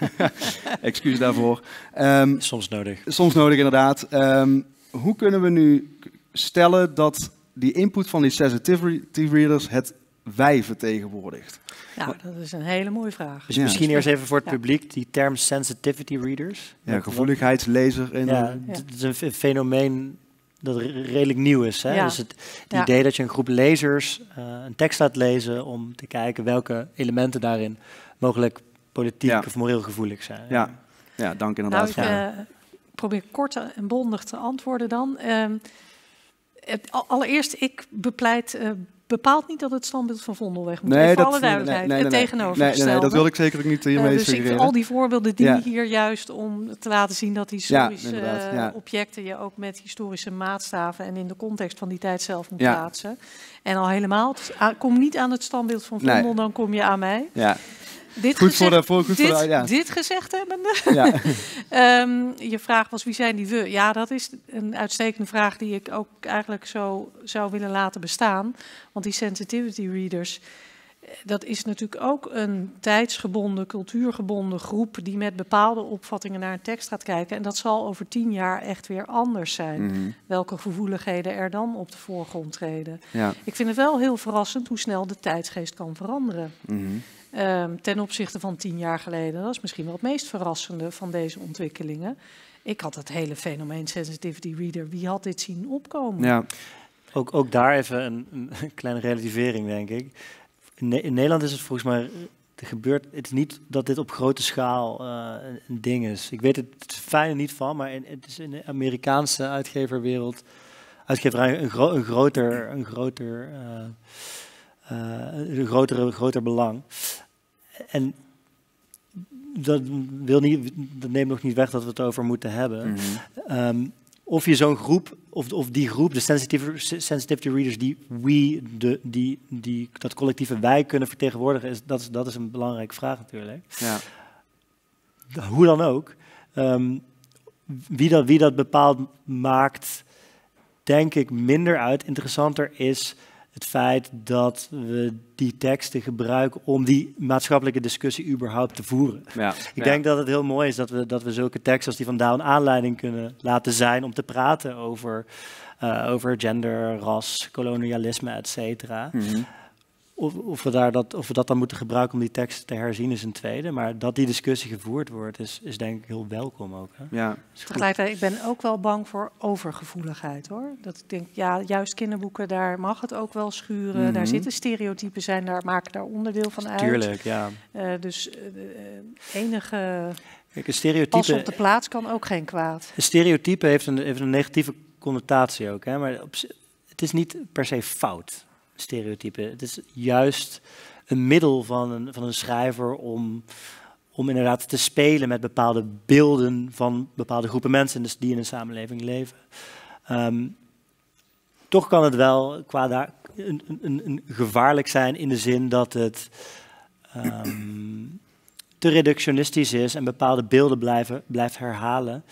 Excuus daarvoor. Ehm, soms nodig. Soms nodig, inderdaad. Ehm, hoe kunnen we nu stellen dat die input van die sensitivity readers het wij vertegenwoordigt? Ja, nou, dat is een hele mooie vraag. Dus misschien eerst even voor het publiek, die term sensitivity readers. Ja, gevoeligheidslezer. ja, het is een fenomeen dat redelijk nieuw is. Hè? Ja. Dus het, idee dat je een groep lezers eh, een tekst laat lezen om te kijken welke elementen daarin mogelijk politiek of moreel gevoelig zijn. Ja, ja dank inderdaad. Nou, ik, uh, probeer kort en bondig te antwoorden dan. Ehm, allereerst, ik bepleit eh, bepaalt niet dat het standbeeld van Vondelweg moet. Nee, dat, alle duidelijkheid. nee, nee, tegenovergestelde. dat wil ik zeker niet hiermee uh, Dus al die voorbeelden dienen hier juist om te laten zien dat historische eh, objecten je ook met historische maatstaven en in de context van die tijd zelf moet plaatsen. En al helemaal, kom niet aan het standbeeld van Vondel, dan kom je aan mij. Ja dit goed voor de, dit, gezegd hebbende. Ja. Ehm, je vraag was wie zijn die we? Ja, dat is een uitstekende vraag die ik ook eigenlijk zo zou willen laten bestaan. Want die sensitivity readers, eh, dat is natuurlijk ook een tijdsgebonden, cultuurgebonden groep die met bepaalde opvattingen naar een tekst gaat kijken. En dat zal over tien jaar echt weer anders zijn. Mhm. Welke gevoeligheden er dan op de voorgrond treden. Ja. Ik vind het wel heel verrassend hoe snel de tijdsgeest kan veranderen. Mhm. Ehm, ten opzichte van tien jaar geleden. Dat is misschien wel het meest verrassende van deze ontwikkelingen. Ik had het hele fenomeen sensitivity reader. Wie had dit zien opkomen? Ja, ook, ook daar even een, een kleine relativering, denk ik. In, Nederland is het volgens mij. gebeurt, het is niet dat dit op grote schaal eh, een ding is. Ik weet het, het fijne niet van, maar in, het is in de Amerikaanse uitgeverwereld, uitgeverij, een, een groter, een groter eh, eh, een grotere, groter belang. En dat, wil niet, dat neemt nog niet weg dat we het over moeten hebben. Mhm. Ehm, of je zo'n groep, of, of die groep, de sensitivity readers die we, de, die, die, dat collectieve wij kunnen vertegenwoordigen, is, dat, is, dat is een belangrijke vraag natuurlijk. Ja. Hoe dan ook, ehm, wie, dat, wie dat bepaalt maakt, denk ik, minder uit. Interessanter is het feit dat we die teksten gebruiken om die maatschappelijke discussie überhaupt te voeren. Ja, ik denk dat het heel mooi is dat we, dat we zulke teksten als die van Down aanleiding kunnen laten zijn om te praten over, eh, over gender, ras, kolonialisme, et cetera. Mhm. Of, of, we daar dat, of we dat dan moeten gebruiken om die tekst te herzien is een tweede. Maar dat die discussie gevoerd wordt is, is denk ik heel welkom ook. Hè? Ja. Tegelijkertijd, dus ik ben ook wel bang voor overgevoeligheid hoor. Dat ik denk, ja, juist kinderboeken, daar mag het ook wel schuren. Daar mhm. zitten stereotypen zijn, daar maken daar onderdeel van uit. Tuurlijk, ja. Eh, dus eh, eh, enige Kijk, een stereotype, pas op de plaats kan ook geen kwaad. Een stereotype heeft een, heeft een negatieve connotatie ook. Hè? Maar het is niet per se fout stereotypen. Het is juist een middel van een, van een schrijver om, om inderdaad te spelen met bepaalde beelden van bepaalde groepen mensen dus die in een samenleving leven. Ehm, toch kan het wel qua daar een, een, een, gevaarlijk zijn in de zin dat het ehm, te reductionistisch is en bepaalde beelden blijven, blijft herhalen.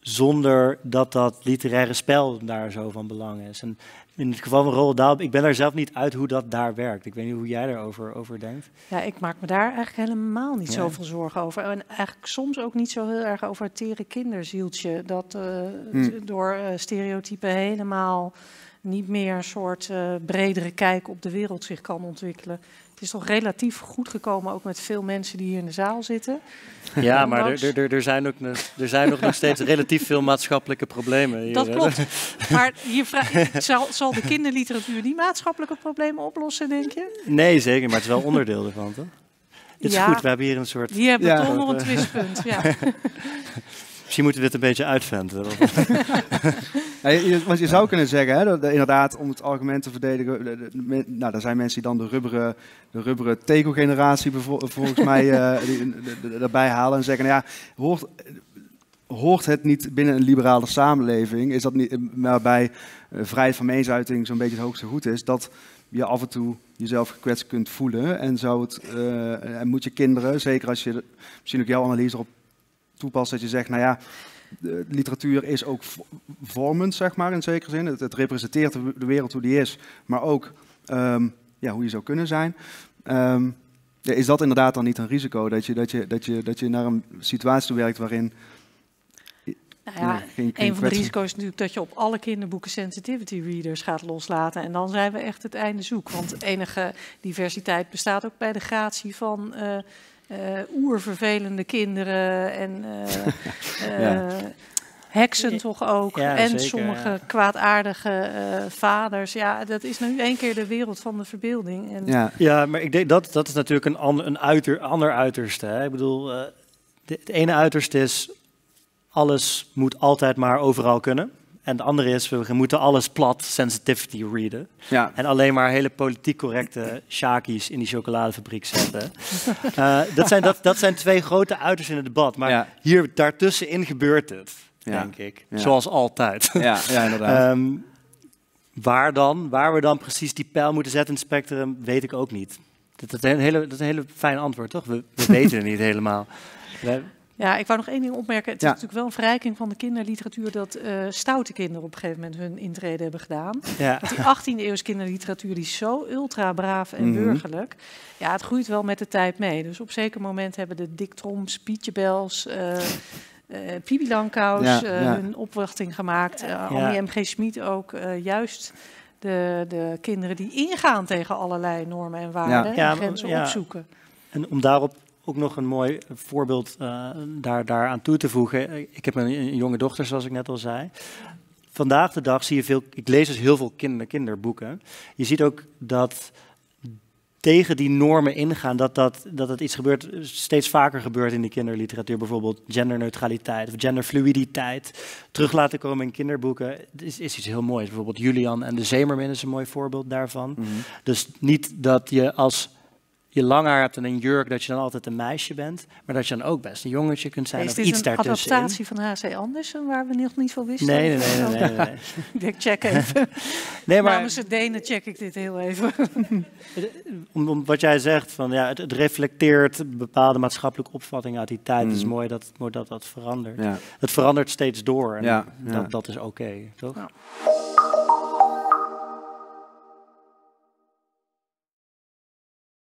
Zonder dat dat literaire spel daar zo van belang is. En in het geval van Roald ik ben er zelf niet uit hoe dat daar werkt. Ik weet niet hoe jij daarover over denkt. Ja, ik maak me daar eigenlijk helemaal niet zoveel zorgen over. En eigenlijk soms ook niet zo heel erg over het tere kinderzieltje. Dat eh, hm. door uh, stereotypen helemaal niet meer een soort eh, bredere kijk op de wereld zich kan ontwikkelen is toch relatief goed gekomen, ook met veel mensen die hier in de zaal zitten. Ja, maar er, er, er, zijn ook, er zijn nog steeds relatief veel maatschappelijke problemen. Hier. Dat klopt. Maar hier zal, zal de kinderliteratuur die maatschappelijke problemen oplossen, denk je? Nee, zeker, maar het is wel onderdeel ervan, toch? Het is goed, we hebben hier een soort... Hier hebben toch nog een twistpunt, eh, ja. Misschien moeten we dit een beetje uitventen. nee, want je zou kunnen zeggen, hè, inderdaad, om het argument te verdedigen. nou, er zijn mensen die dan de rubberen, de rubberen tegelgeneratie volgens mij eh, erbij halen en zeggen: nou ja, hoort, hoort het niet binnen een liberale samenleving? Is dat niet eh, waarbij eh, vrijheid van meningsuiting zo'n beetje het hoogste goed is? Dat je af en toe jezelf gekwetst kunt voelen. En, zou het, en moet je kinderen, zeker als je misschien ook jouw analyse erop toepast dat je zegt, nou ja, de literatuur is ook vormend, zeg maar, in zekere zin. Het, het representeert de wereld hoe die is, maar ook ehm, ja, hoe je zou kunnen zijn. Ehm, is dat inderdaad dan niet een risico, dat je, dat je, dat je, dat je naar een situatie werkt waarin... Nou ja, een van de risico's is natuurlijk dat je op alle kinderboeken sensitivity readers gaat loslaten. En dan zijn we echt het einde zoek. Want enige diversiteit bestaat ook bij de gratie van... Eh, eh, oervervelende kinderen en eh, eh, heksen toch ook. en sommige kwaadaardige vaders. Ja, dat is nu één keer de wereld van de verbeelding. En ja. ja, maar ik denk dat, dat is natuurlijk een, een uiter, ander uiterste. Hè? Ik bedoel, het ene uiterste is alles moet altijd maar overal kunnen. En de andere is, we moeten alles plat sensitivity readen. En alleen maar hele politiek correcte shakies in die chocoladefabriek zetten. Eh, dat, zijn, dat, dat zijn twee grote uiters in het debat. Maar hier daartussenin gebeurt het, denk ik. Zoals altijd. Ja, inderdaad. Ehm, waar dan, waar we dan precies die pijl moeten zetten in het spectrum, weet ik ook niet. Dat, dat, een, hele, dat is een hele fijn antwoord, toch? We, weten het niet helemaal. Ja. Ja, ik wou nog één ding opmerken. Het is natuurlijk wel een verrijking van de kinderliteratuur dat eh, stoute kinderen op een gegeven moment hun intrede hebben gedaan. Ja. die 18e eeuwse kinderliteratuur die is zo ultra braaf en mhm. burgerlijk. Ja, het groeit wel met de tijd mee. Dus op zeker moment hebben de Dick Troms, Pietje Bels... Eh, eh, Pibi Lankaus hun opwachting gemaakt. Annie M.G. Schmid ook juist de, de kinderen die ingaan tegen allerlei normen en waarden en grenzen opzoeken. En om daarop ook nog een mooi eh, voorbeeld uh, daar, daar aan toe te voegen. Eh, ik heb een, jonge dochter, zoals ik net al zei. Vandaag de dag zie je veel, ik lees dus heel veel kinderboeken. Je ziet ook dat tegen die normen ingaan, dat, dat, dat het iets gebeurt, steeds vaker gebeurt in de kinderliteratuur. Bijvoorbeeld genderneutraliteit of genderfluiditeit. Terug laten komen in kinderboeken is, is iets heel moois. Bijvoorbeeld Julian en de Zemermin is een mooi voorbeeld daarvan. Mhm. Dus niet dat je als je lang hebt en een jurk, dat je dan altijd een meisje bent. Maar dat je dan ook best een jongetje kunt zijn of iets daartussen. Is een adaptatie van H.C. Andersen waar we nog niet van wisten? Nee, nee, nee. nee, ik check even. nee, maar... Namens het Denen check ik dit heel even. Eh, om, wat jij zegt, van, ja, het, reflecteert bepaalde maatschappelijke opvattingen uit die tijd. Het is mm. mooi dat dat, dat verandert. Het verandert steeds door en dat, is oké, toch?